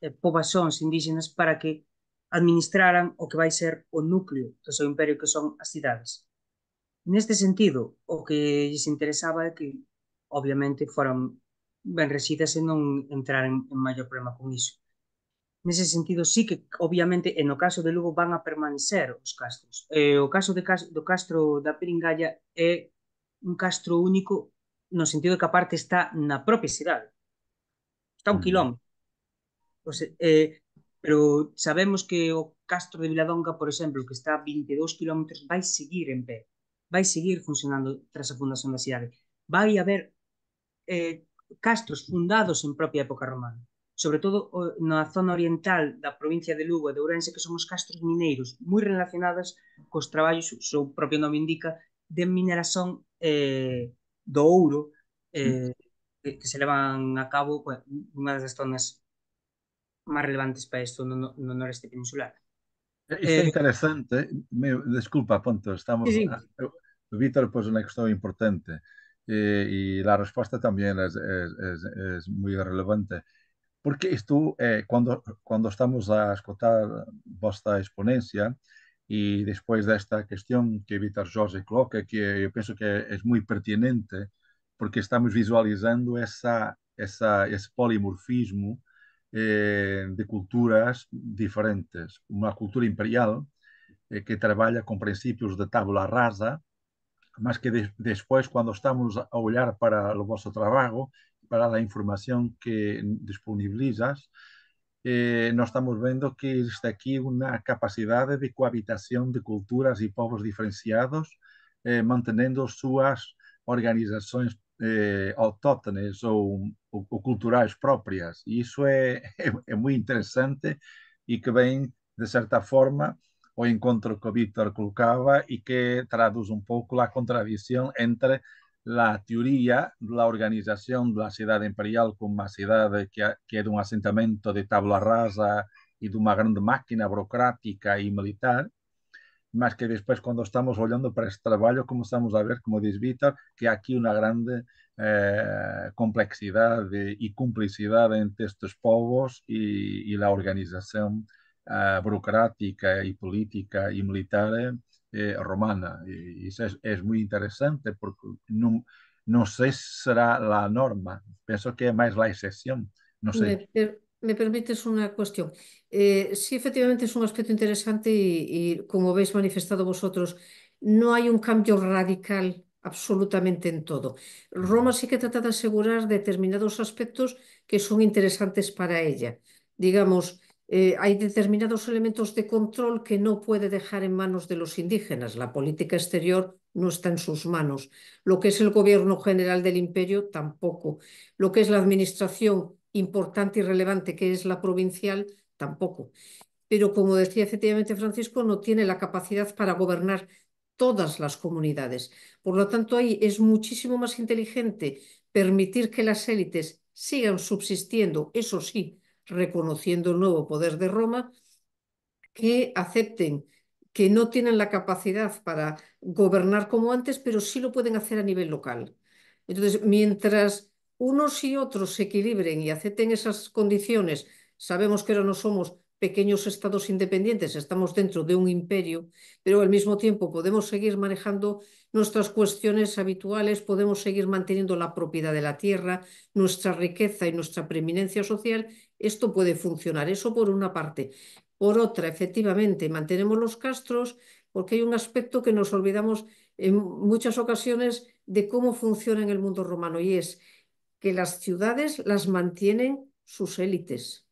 eh, poblaciones indígenas para que administraran o que vai ser o núcleo do seu imperio que son as cidades. Neste sentido, o que lles interesaba é que, obviamente, foran ben residas e non entraran en maior problema con iso. Nese sentido, sí que, obviamente, en o caso de Lugo van a permanecer os castros. E o caso de, do castro da Peringalla é un castro único no sentido que a parte está na propia cidade. Está un mm. quilómetro. O sea, eh, Pero sabemos que o castro de Viladonga, por exemplo, que está a 22 km, vai seguir en pé, vai seguir funcionando tras a fundación da cidade. Vai haber eh, castros fundados en propia época romana sobre todo na zona oriental da provincia de Lugo e de Ourense, que son os castros mineiros, moi relacionadas cos traballos, o seu propio nome indica, de mineración eh, do ouro, eh, mm. que se levan a cabo bueno, unha das zonas más relevantes para esto no, no, no noreste peninsular. Eh, eh, interesante, Disculpa, Ponto, estamos... Eh, Víctor puso una cuestión importante y la respuesta también es muy relevante. Porque esto, cuando cuando estamos a escuchar vuestra exponencia, y después de esta cuestión que Víctor Jorge coloca, que yo pienso que es muy pertinente, porque estamos visualizando esa esa ese polimorfismo Eh, de culturas diferentes. Uma cultura imperial eh, que trabalha com princípios de tábula rasa, mas que depois, quando estamos a olhar para o vosso trabalho, para a informação que disponibilizas, eh, nós estamos vendo que existe aqui uma capacidade de coabitação de culturas e povos diferenciados, eh, mantendo suas organizações eh, autóctones ou, ou, ou, culturais próprias. E isso é, é, é, muito interessante e que vem, de certa forma, ao encontro que o Victor colocava e que traduz um pouco a contradição entre a teoria da organização da cidade imperial como uma cidade que, é, que é de um assentamento de tabula rasa e de uma grande máquina burocrática e militar, Más que después, cuando estamos olhando para este como estamos a ver, como diz Vítor, que aquí una una grande eh, y cumplicidad entre estos povos y la organización eh, burocrática y política y militar eh, romana. Y eso es muy interesante porque no sé sé será la norma, Pienso que es más la excepción. No sé me permites una cuestión. Eh, sí, efectivamente es un aspecto interesante y, como habéis manifestado vosotros, no hay un cambio radical absolutamente en todo. Roma sí que trata de asegurar determinados aspectos que son interesantes para ella. Digamos, eh, hay determinados elementos de control que no puede dejar en manos de los indígenas. La política exterior no está en sus manos. Lo que es el gobierno general del imperio tampoco. Lo que es la administración importante y relevante que es la provincial, tampoco. Pero como decía efectivamente Francisco, no tiene la capacidad para gobernar todas las comunidades. Por lo tanto, ahí es muchísimo más inteligente permitir que las élites sigan subsistiendo, eso sí, reconociendo el nuevo poder de Roma, que acepten que no tienen la capacidad para gobernar como antes, pero sí lo pueden hacer a nivel local. Entonces, mientras unos y otros se equilibren y acepten esas condiciones, sabemos que ahora no somos pequeños estados independientes, estamos dentro de un imperio, pero al mismo tiempo podemos seguir manejando nuestras cuestiones habituales, podemos seguir manteniendo la propiedad de la tierra, nuestra riqueza y nuestra preeminencia social, esto puede funcionar, eso por una parte. Por otra, efectivamente, mantenemos los castros porque hay un aspecto que nos olvidamos en muchas ocasiones de cómo funciona en el mundo romano y es las ciudades las mantienen sus élites.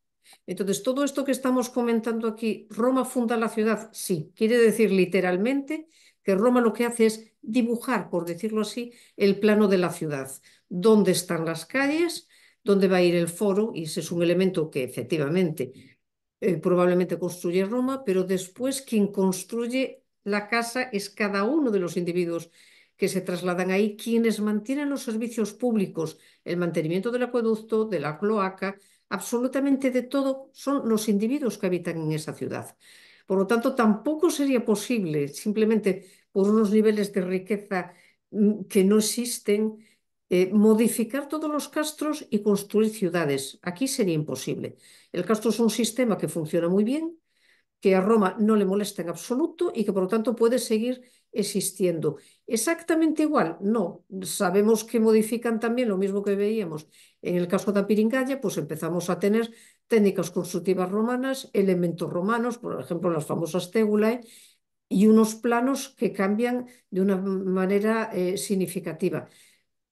Entonces, todo esto que estamos comentando aquí, Roma funda la ciudad, sí, quiere decir literalmente que Roma lo que hace es dibujar, por decirlo así, el plano de la ciudad, dónde están las calles, dónde va a ir el foro, y ese es un elemento que efectivamente eh, probablemente construye Roma, pero después quien construye la casa es cada uno de los individuos que se trasladan ahí, quienes mantienen los servicios públicos, el mantenimiento del acueducto, de la cloaca, absolutamente de todo, son los individuos que habitan en esa ciudad. Por lo tanto, tampoco sería posible, simplemente por unos niveles de riqueza mm, que no existen, eh, modificar todos los castros y construir ciudades. Aquí sería imposible. El castro es un sistema que funciona muy bien, que a Roma no le molesta en absoluto y que por lo tanto puede seguir existiendo. Exactamente igual, no. Sabemos que modifican también lo mismo que veíamos en el caso de Apiringaya, pues empezamos a tener técnicas constructivas romanas, elementos romanos, por ejemplo, las famosas tegulae, y unos planos que cambian de una manera eh, significativa.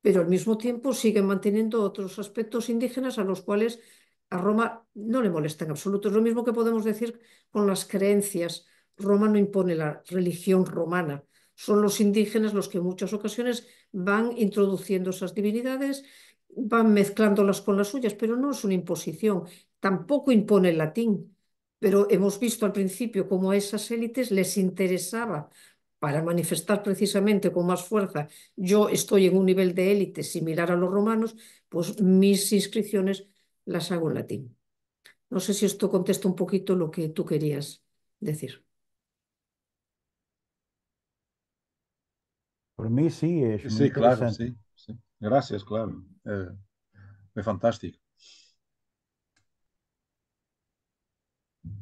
Pero al mismo tiempo siguen manteniendo otros aspectos indígenas a los cuales a Roma no le molesta en absoluto. Es lo mismo que podemos decir con las creencias. Roma no impone la religión romana, son los indígenas los que en muchas ocasiones van introduciendo esas divinidades, van mezclándolas con las suyas, pero no es una imposición, tampoco impone el latín. Pero hemos visto al principio cómo a esas élites les interesaba para manifestar precisamente con más fuerza, yo estoy en un nivel de élite similar a los romanos, pues mis inscripciones las hago en latín. No sé si esto contesta un poquito lo que tú querías decir. mí sí, es sí, claro, sí, Gracias, claro. Eh, es fantástico.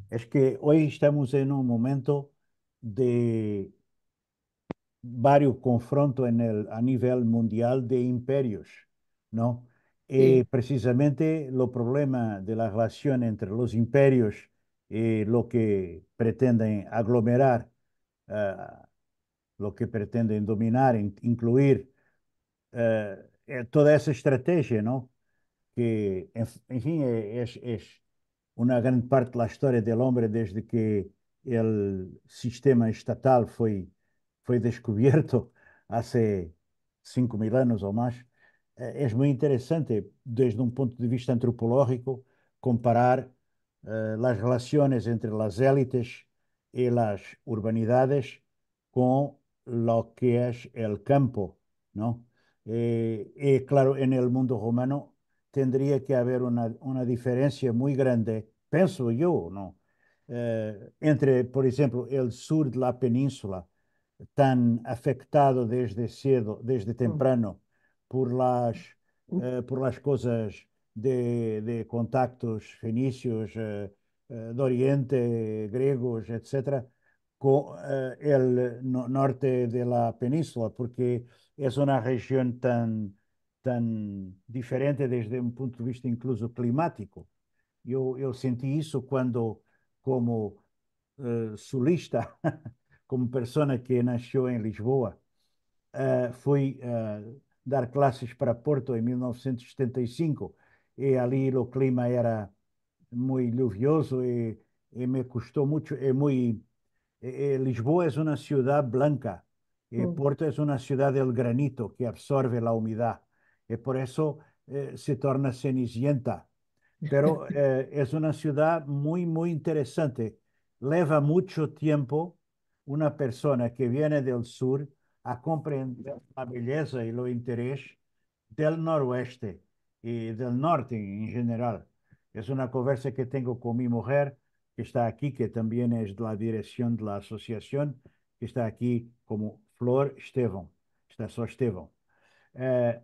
Es que hoy estamos en un momento de varios confrontos en el, a nivel mundial de imperios, ¿no? Eh, precisamente el problema de la relación entre los imperios y eh, lo que pretenden aglomerar ah, lo que pretendem dominar, incluir eh, eh toda essa estratégia, não? Que, enfim, é eh, uma grande parte da história do homem desde que o sistema estatal foi fue descubierto há cinco mil anos ou mais. É eh, muito interessante, desde um ponto de vista antropológico comparar as relações entre as élites e as urbanidades com lo que es el campo, ¿no? y eh, eh, claro, en el mundo romano tendría que haber una, diferencia muy grande, pienso yo, ¿no? Eh, entre, por ejemplo, el sur de la península, tan afectado desde cedo, desde mm. temprano, mm. por las, cosas de, de contactos fenicios, de Oriente, griegos, etcétera, con eh, no norte da península, porque é uma região tão tão diferente desde um ponto de vista incluso climático. eu eu senti isso quando como uh, eh, sulista, como pessoa que nasceu em Lisboa, uh, fui uh, dar classes para Porto em 1975 e ali o clima era muito lluvioso e me custou muito é muito Eh, eh, Lisboa es una ciudad blanca, y eh, mm. Porto es una ciudad del granito que absorbe la humedad, y por eso se torna cenicienta. Pero es una ciudad muy, muy interesante. Lleva mucho tiempo una persona que viene del sur a comprender la belleza y lo interés del noroeste y del norte en general. Es una conversa que tengo con mi mujer que está aqui que também é da direção da associação que está aqui como Flor Estevão está só Estevão eh,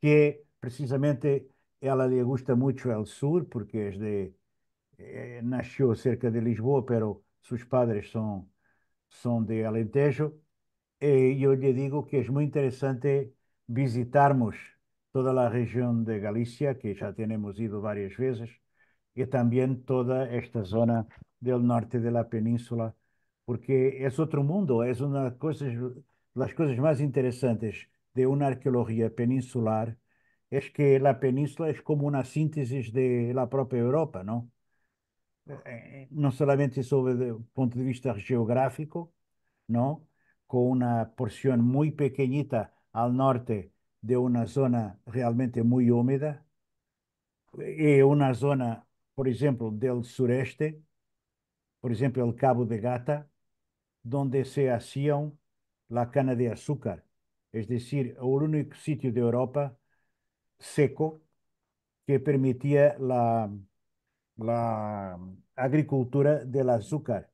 que precisamente ela lhe gusta muito o sur porque é de, eh, cerca de Lisboa, pero seus padres são são de Alentejo. E eu lhe digo que é muito interessante visitarmos toda a região de Galícia, que já temos ido várias vezes, y también toda esta zona del norte de la península, porque es otro mundo, es una de las cosas, las cosas más interesantes de una arqueología peninsular, es que la península es como una síntesis de la propia Europa, ¿no? Eh, eh, no solamente sobre el punto de vista geográfico, ¿no? Con una porción muy pequeñita al norte de una zona realmente muy húmeda, y una zona por exemplo, del sureste, por exemplo, el Cabo de Gata, onde se hacían la cana de azúcar, es decir, o único sitio de Europa seco que permitía la, la agricultura del azúcar.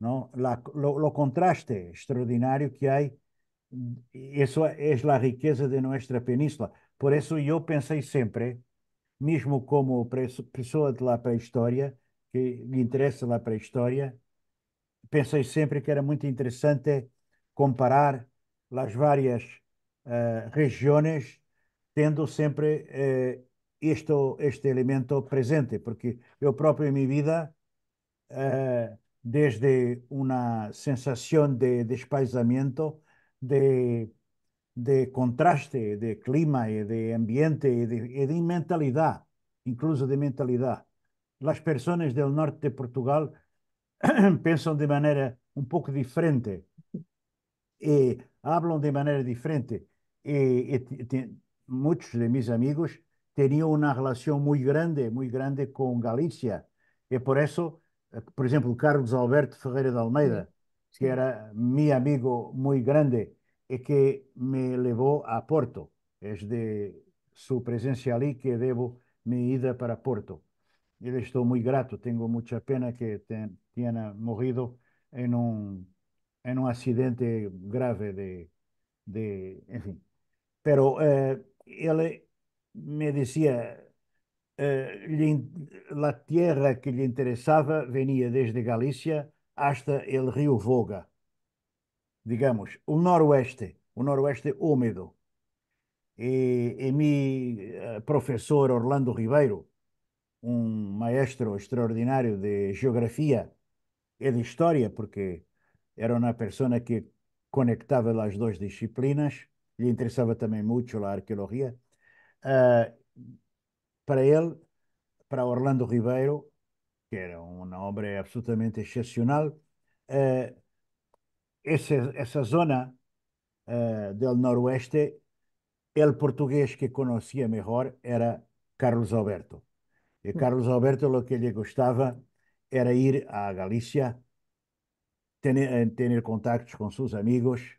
¿no? La, lo, lo, contraste extraordinario que hay, eso es la riqueza de nuestra península. Por eso yo pensé siempre mesmo como pessoa de lá para a história, que me interessa lá para a história, pensei sempre que era muito interessante comparar as várias uh, regiões, tendo sempre uh, este, este elemento presente, porque eu próprio em minha vida, uh, desde uma sensação de despaisamento, de de contraste, de clima e de ambiente e de, mentalidade, de incluso de mentalidade. As pessoas do norte de Portugal pensam de maneira um pouco diferente e falam de maneira diferente. E y, de meus amigos tinham uma relação muito grande, muito grande com Galícia. E por isso, por exemplo, Carlos Alberto Ferreira de Almeida, que era meu amigo muito grande, e é que me levou a Porto. é de sua presença ali que devo minha ida para Porto. Ele estou muito grato, tenho muita pena que tenha morrido em um em um acidente grave de, de enfim. Pero eh, ele me dizia, eh, a terra que lhe interessava venia desde Galícia hasta el rio Voga digamos, o noroeste, o noroeste úmido. E, e meu eh, professor Orlando Ribeiro, um maestro extraordinário de geografia e de história, porque era uma pessoa que conectava as duas disciplinas, lhe interessava também muito a arqueologia. Uh, para ele, para Orlando Ribeiro, que era um homem absolutamente excepcional, uh, esse, essa zona uh, eh, do noroeste, o português que conhecia melhor era Carlos Alberto. E Carlos Alberto, o que ele gostava era ir à Galícia, ter, eh, ter contactos com seus amigos,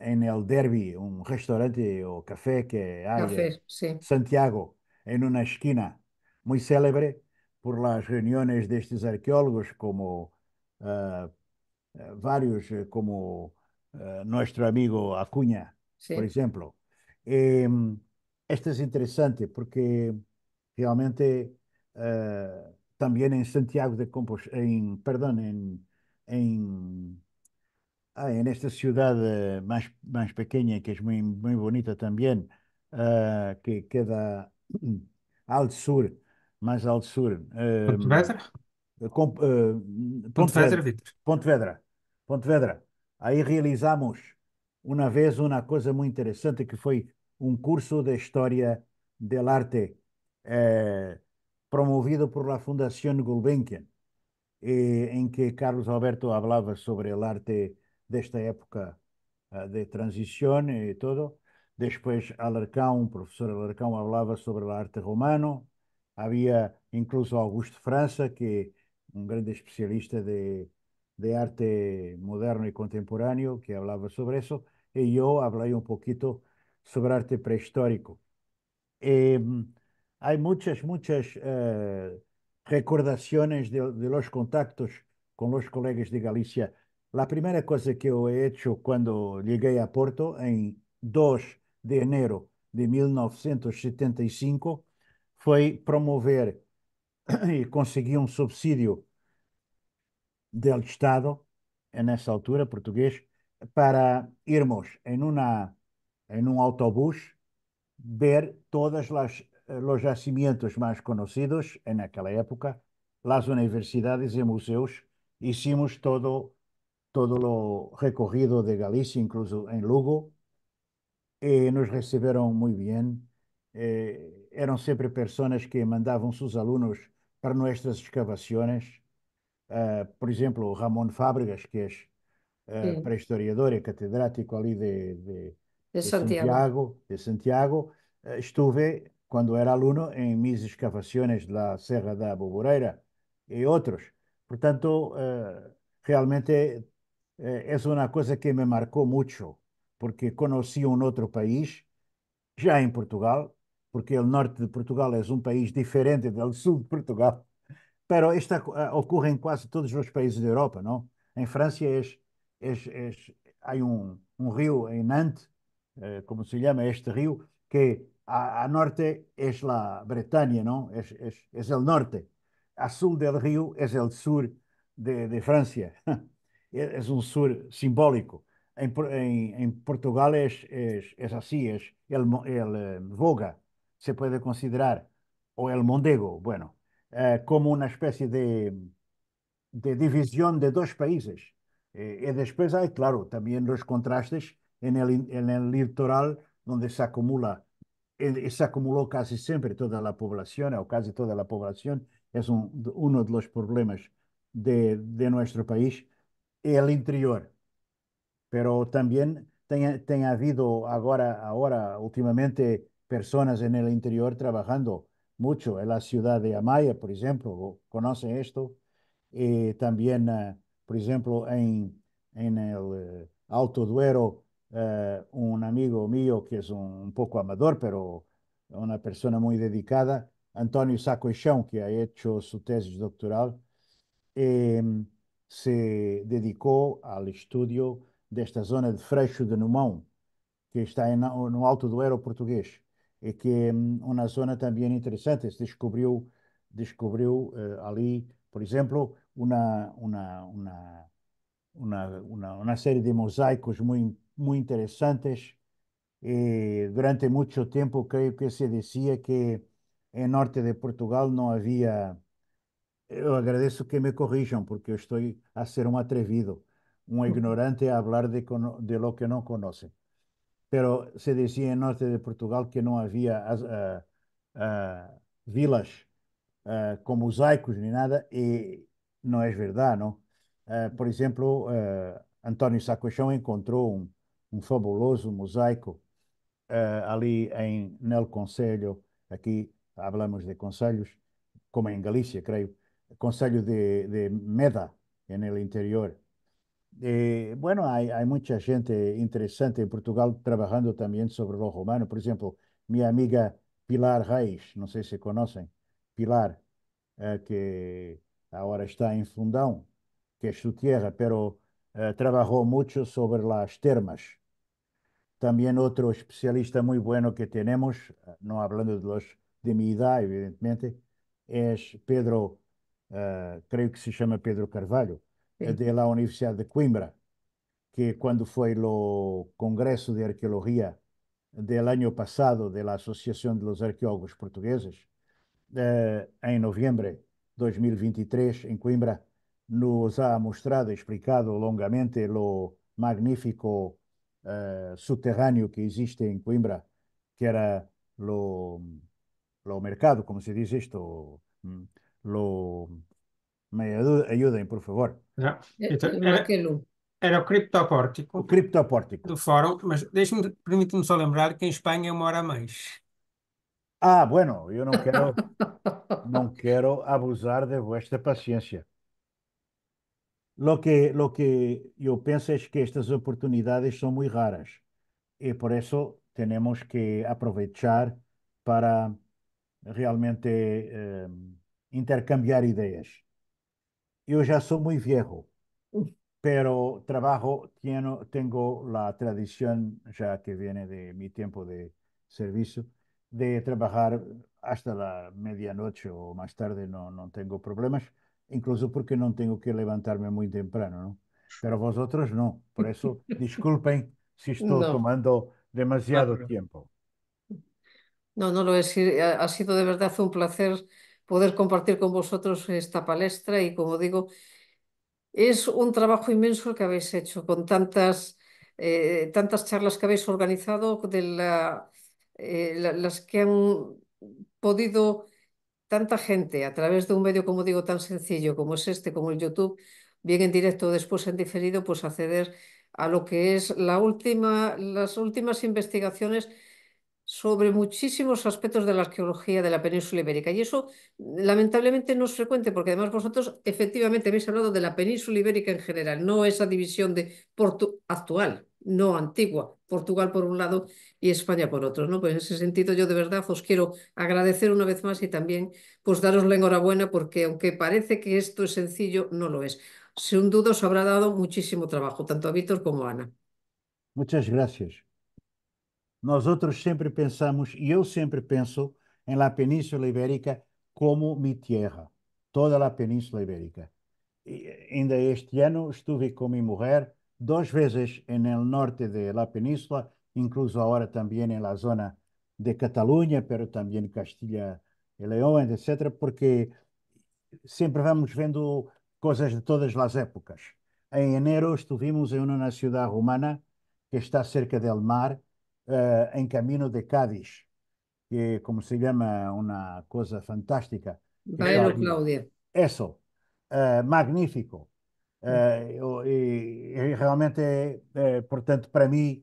em El Derby, um restaurante ou café que há em Santiago, em uma esquina muito célebre por las reuniões destes arqueólogos como uh, eh, vários eh, como eh, nosso amigo Acuña, por exemplo esta é interessante porque realmente também em Santiago de Compostela, em perdão em em ah, en esta ciudad más, que é muito muito bonita também eh, que queda al sur, más al sur. Eh, Com, uh, eh, Pontevedra, Pontevedra, Pontevedra, Aí realizamos uma vez uma coisa muito interessante que foi um curso de História da Arte eh, promovido por la Gulbenkian, e em que Carlos Alberto falava sobre o arte desta época uh, de transição e tudo. Depois Alarcão, o professor Alarcão falava sobre o arte romano. Havia incluso Augusto França, que um grande especialista de, de arte moderno e contemporâneo que falava sobre isso e eu falei um pouquinho sobre arte prehistórico. histórico hay hum, muitas, muitas eh, recordações de, de, los contactos com os colegas de Galícia a primeira coisa que eu he hecho cheguei a Porto, em 2 de enero de 1975, foi promover e um subsídio do Estado, é nessa altura, português, para irmos em, uma, em um autobús ver todos eh, os jacimentos mais conhecidos naquela época, as universidades e museus. Hicimos todo todo o recorrido de Galícia, incluso em Lugo, e nos receberam muito bem. Eh, eram sempre pessoas que mandavam seus alunos para nossas escavações, Uh, por o Ramón Fábregas, que é uh, ah, prehistoriador e catedrático ali de, de, de Santiago. Santiago. de Santiago. Uh, estuve, quando era aluno em minhas escavações da Serra da Boboreira e outros. Portanto tanto, realmente eh, é uma coisa que me marcou muito porque conheci um outro país, já em Portugal, porque o norte de Portugal é um país diferente do sul de Portugal. Mas isto eh, ocorre em quase todos os países da Europa, não? Em França, é, é, é, há um, um rio em Nantes, eh, como se chama este rio, que a, a norte é a Bretanha, não? É, é, é o norte. A sul do rio é o sul de, de França. é, um sul simbólico. Em, em, em Portugal é, é, é assim, é o eh, Voga. se puede considerar, o el mondego, bueno, eh, como una especie de, división de dos países. Eh, y después hay, claro, también los contrastes en el, litoral donde se acumula, eh, se acumuló casi siempre toda la población o casi toda la población, es uno de los problemas de, nuestro país, el interior. Pero también... ha habido ahora, últimamente... personas en el interior trabajando mucho. En la ciudad de Amaya, por ejemplo, conhecem esto. Y eh, también, uh, por ejemplo, en, en el uh, Alto Duero, uh, un amigo mío que es un, un, poco amador, pero una persona muy dedicada, Antonio Sacochão, que ha hecho su tesis doctoral, eh, se dedicó al estudio desta zona de Freixo de Numão, que está no Alto Duero português é que é hum, uma zona também interessante. Se descobriu, descobriu uh, ali, por exemplo, uma, uma, uma, uma, uma, série de mosaicos muito, muito interessantes. E durante muito tempo, creio que se dizia que em norte de Portugal não havia. Eu agradeço que me corrijam, porque eu estou a ser um atrevido, um hum. ignorante a falar de, de lo que não conhece pero se dizia em norte de Portugal que não havia uh, uh, vilas uh, com mosaicos nem nada, e não é verdade, não? por exemplo, António Sacochão encontrou um, um fabuloso mosaico ali em Nel Conselho, aqui falamos de conselhos, como é em Galícia, creio, Conselho de, de Meda, é no interior, eh, bueno, hay, hay, mucha gente interesante en Portugal trabajando también sobre lo romano. Por ejemplo, mi amiga Pilar Reis, no sé si conocen, Pilar, eh, que ahora está en Fundão, que es su tierra, pero eh, trabajó mucho sobre las termas. También otro especialista muy bueno que tenemos, eh, no hablando de, los, de mi edad, evidentemente, es Pedro, eh, creo que se llama Pedro Carvalho sí. É de la Universidade de Coimbra, que quando foi o Congresso de Arqueologia do ano passado da Associação dos de Arqueólogos Portugueses, eh, Novembro de 2023 em Coimbra, nos ha mostrado, explicado longamente o magnífico eh, que existe em Coimbra, que era o mercado, como se diz isto, lo me ajudem por favor. Então, era, era o criptopórtico. O criptopórtico. Do fórum, mas deixe-me, permite-me só lembrar que em Espanha é uma hora a mais. Ah, bueno, eu não quero, não quero abusar de vossa paciência. Lo que, lo que eu penso é que estas oportunidades são muito raras e por isso temos que aproveitar para realmente eh, intercambiar ideias yo ya soy muy viejo, pero trabajo, tengo, tengo la tradición ya que viene de mi tiempo de servicio, de trabajar hasta la medianoche o más tarde, no, no tengo problemas, incluso porque no tengo que levantarme muy temprano, ¿no? Pero vosotros no, por eso disculpen si estoy tomando demasiado tiempo. No, no lo es. Ha sido de verdad un placer poder compartir con vosotros esta palestra y como digo, es un trabajo inmenso el que habéis hecho con tantas, eh, tantas charlas que habéis organizado, de eh, las que han podido tanta gente a través de un medio, como digo, tan sencillo como es este, como el YouTube, bien en directo o después en diferido, pues acceder a lo que es la última, las últimas investigaciones sobre muchísimos aspectos de la arqueología de la península ibérica. Y eso mm, lamentablemente no es frecuente, porque además vosotros efectivamente habéis hablado de la península ibérica en general, no esa división de actual, no antigua, Portugal por un lado y España por otro. ¿no? Pues en ese sentido yo de verdad os quiero agradecer una vez más y también pues daros la enhorabuena, porque aunque parece que esto es sencillo, no lo es. Sin duda os habrá dado muchísimo trabajo, tanto a Víctor como a Ana. Muchas gracias. Nós outros sempre pensamos, e eu sempre penso, em la Península Ibérica como mi tierra, toda a Península Ibérica. E ainda este ano estive com minha mulher duas vezes no norte de la Península, incluso agora também em la zona de Catalunha, pero também Castilha e León, etc., porque sempre vamos vendo coisas de todas as épocas. Em enero estivemos em uma cidade romana que está cerca del mar, uh, eh, caminho de Cádiz, que como se chama uma coisa fantástica. Bailo Claudia. Eso, uh, magnífico. Uh, e, e, realmente, é, eh, portanto, para mim,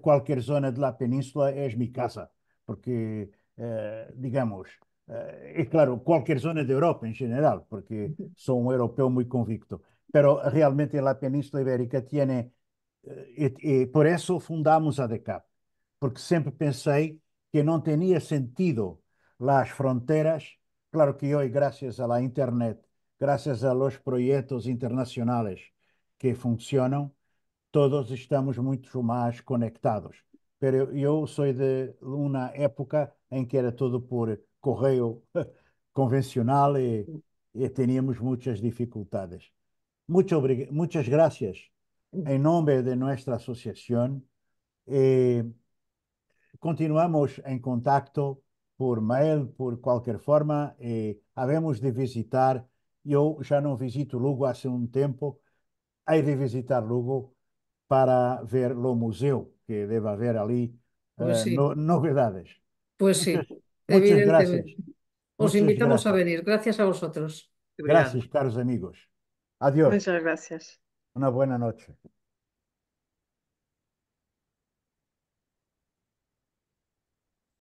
qualquer zona de Península é minha casa, porque, digamos, é claro, qualquer zona da Europa em geral, porque sou um europeu muito convicto, Mas realmente a Península Ibérica tem, e, e por isso fundamos a DECAP porque sempre pensei que não tinha sentido as fronteiras. Claro que hoje, graças à internet, graças aos projetos internacionais que funcionam, todos estamos muito mais conectados. Mas eu sou de uma época em que era tudo por correio convencional e, e tínhamos muitas dificuldades. Muito muitas graças em nome de nossa associação. Eh, continuamos em contacto por mail, por qualquer forma, e havemos de visitar. Eu já não visito Lugo há um tempo, hei de visitar Lugo para ver o museu, que deve haver ali pois uh, eh, sí. no, novedades. Pues sí, muchas gracias. Os invitamos gracias. a venir. Graças a vosotros. Gracias, caros amigos. Adiós. Muchas gracias. Una buena noche.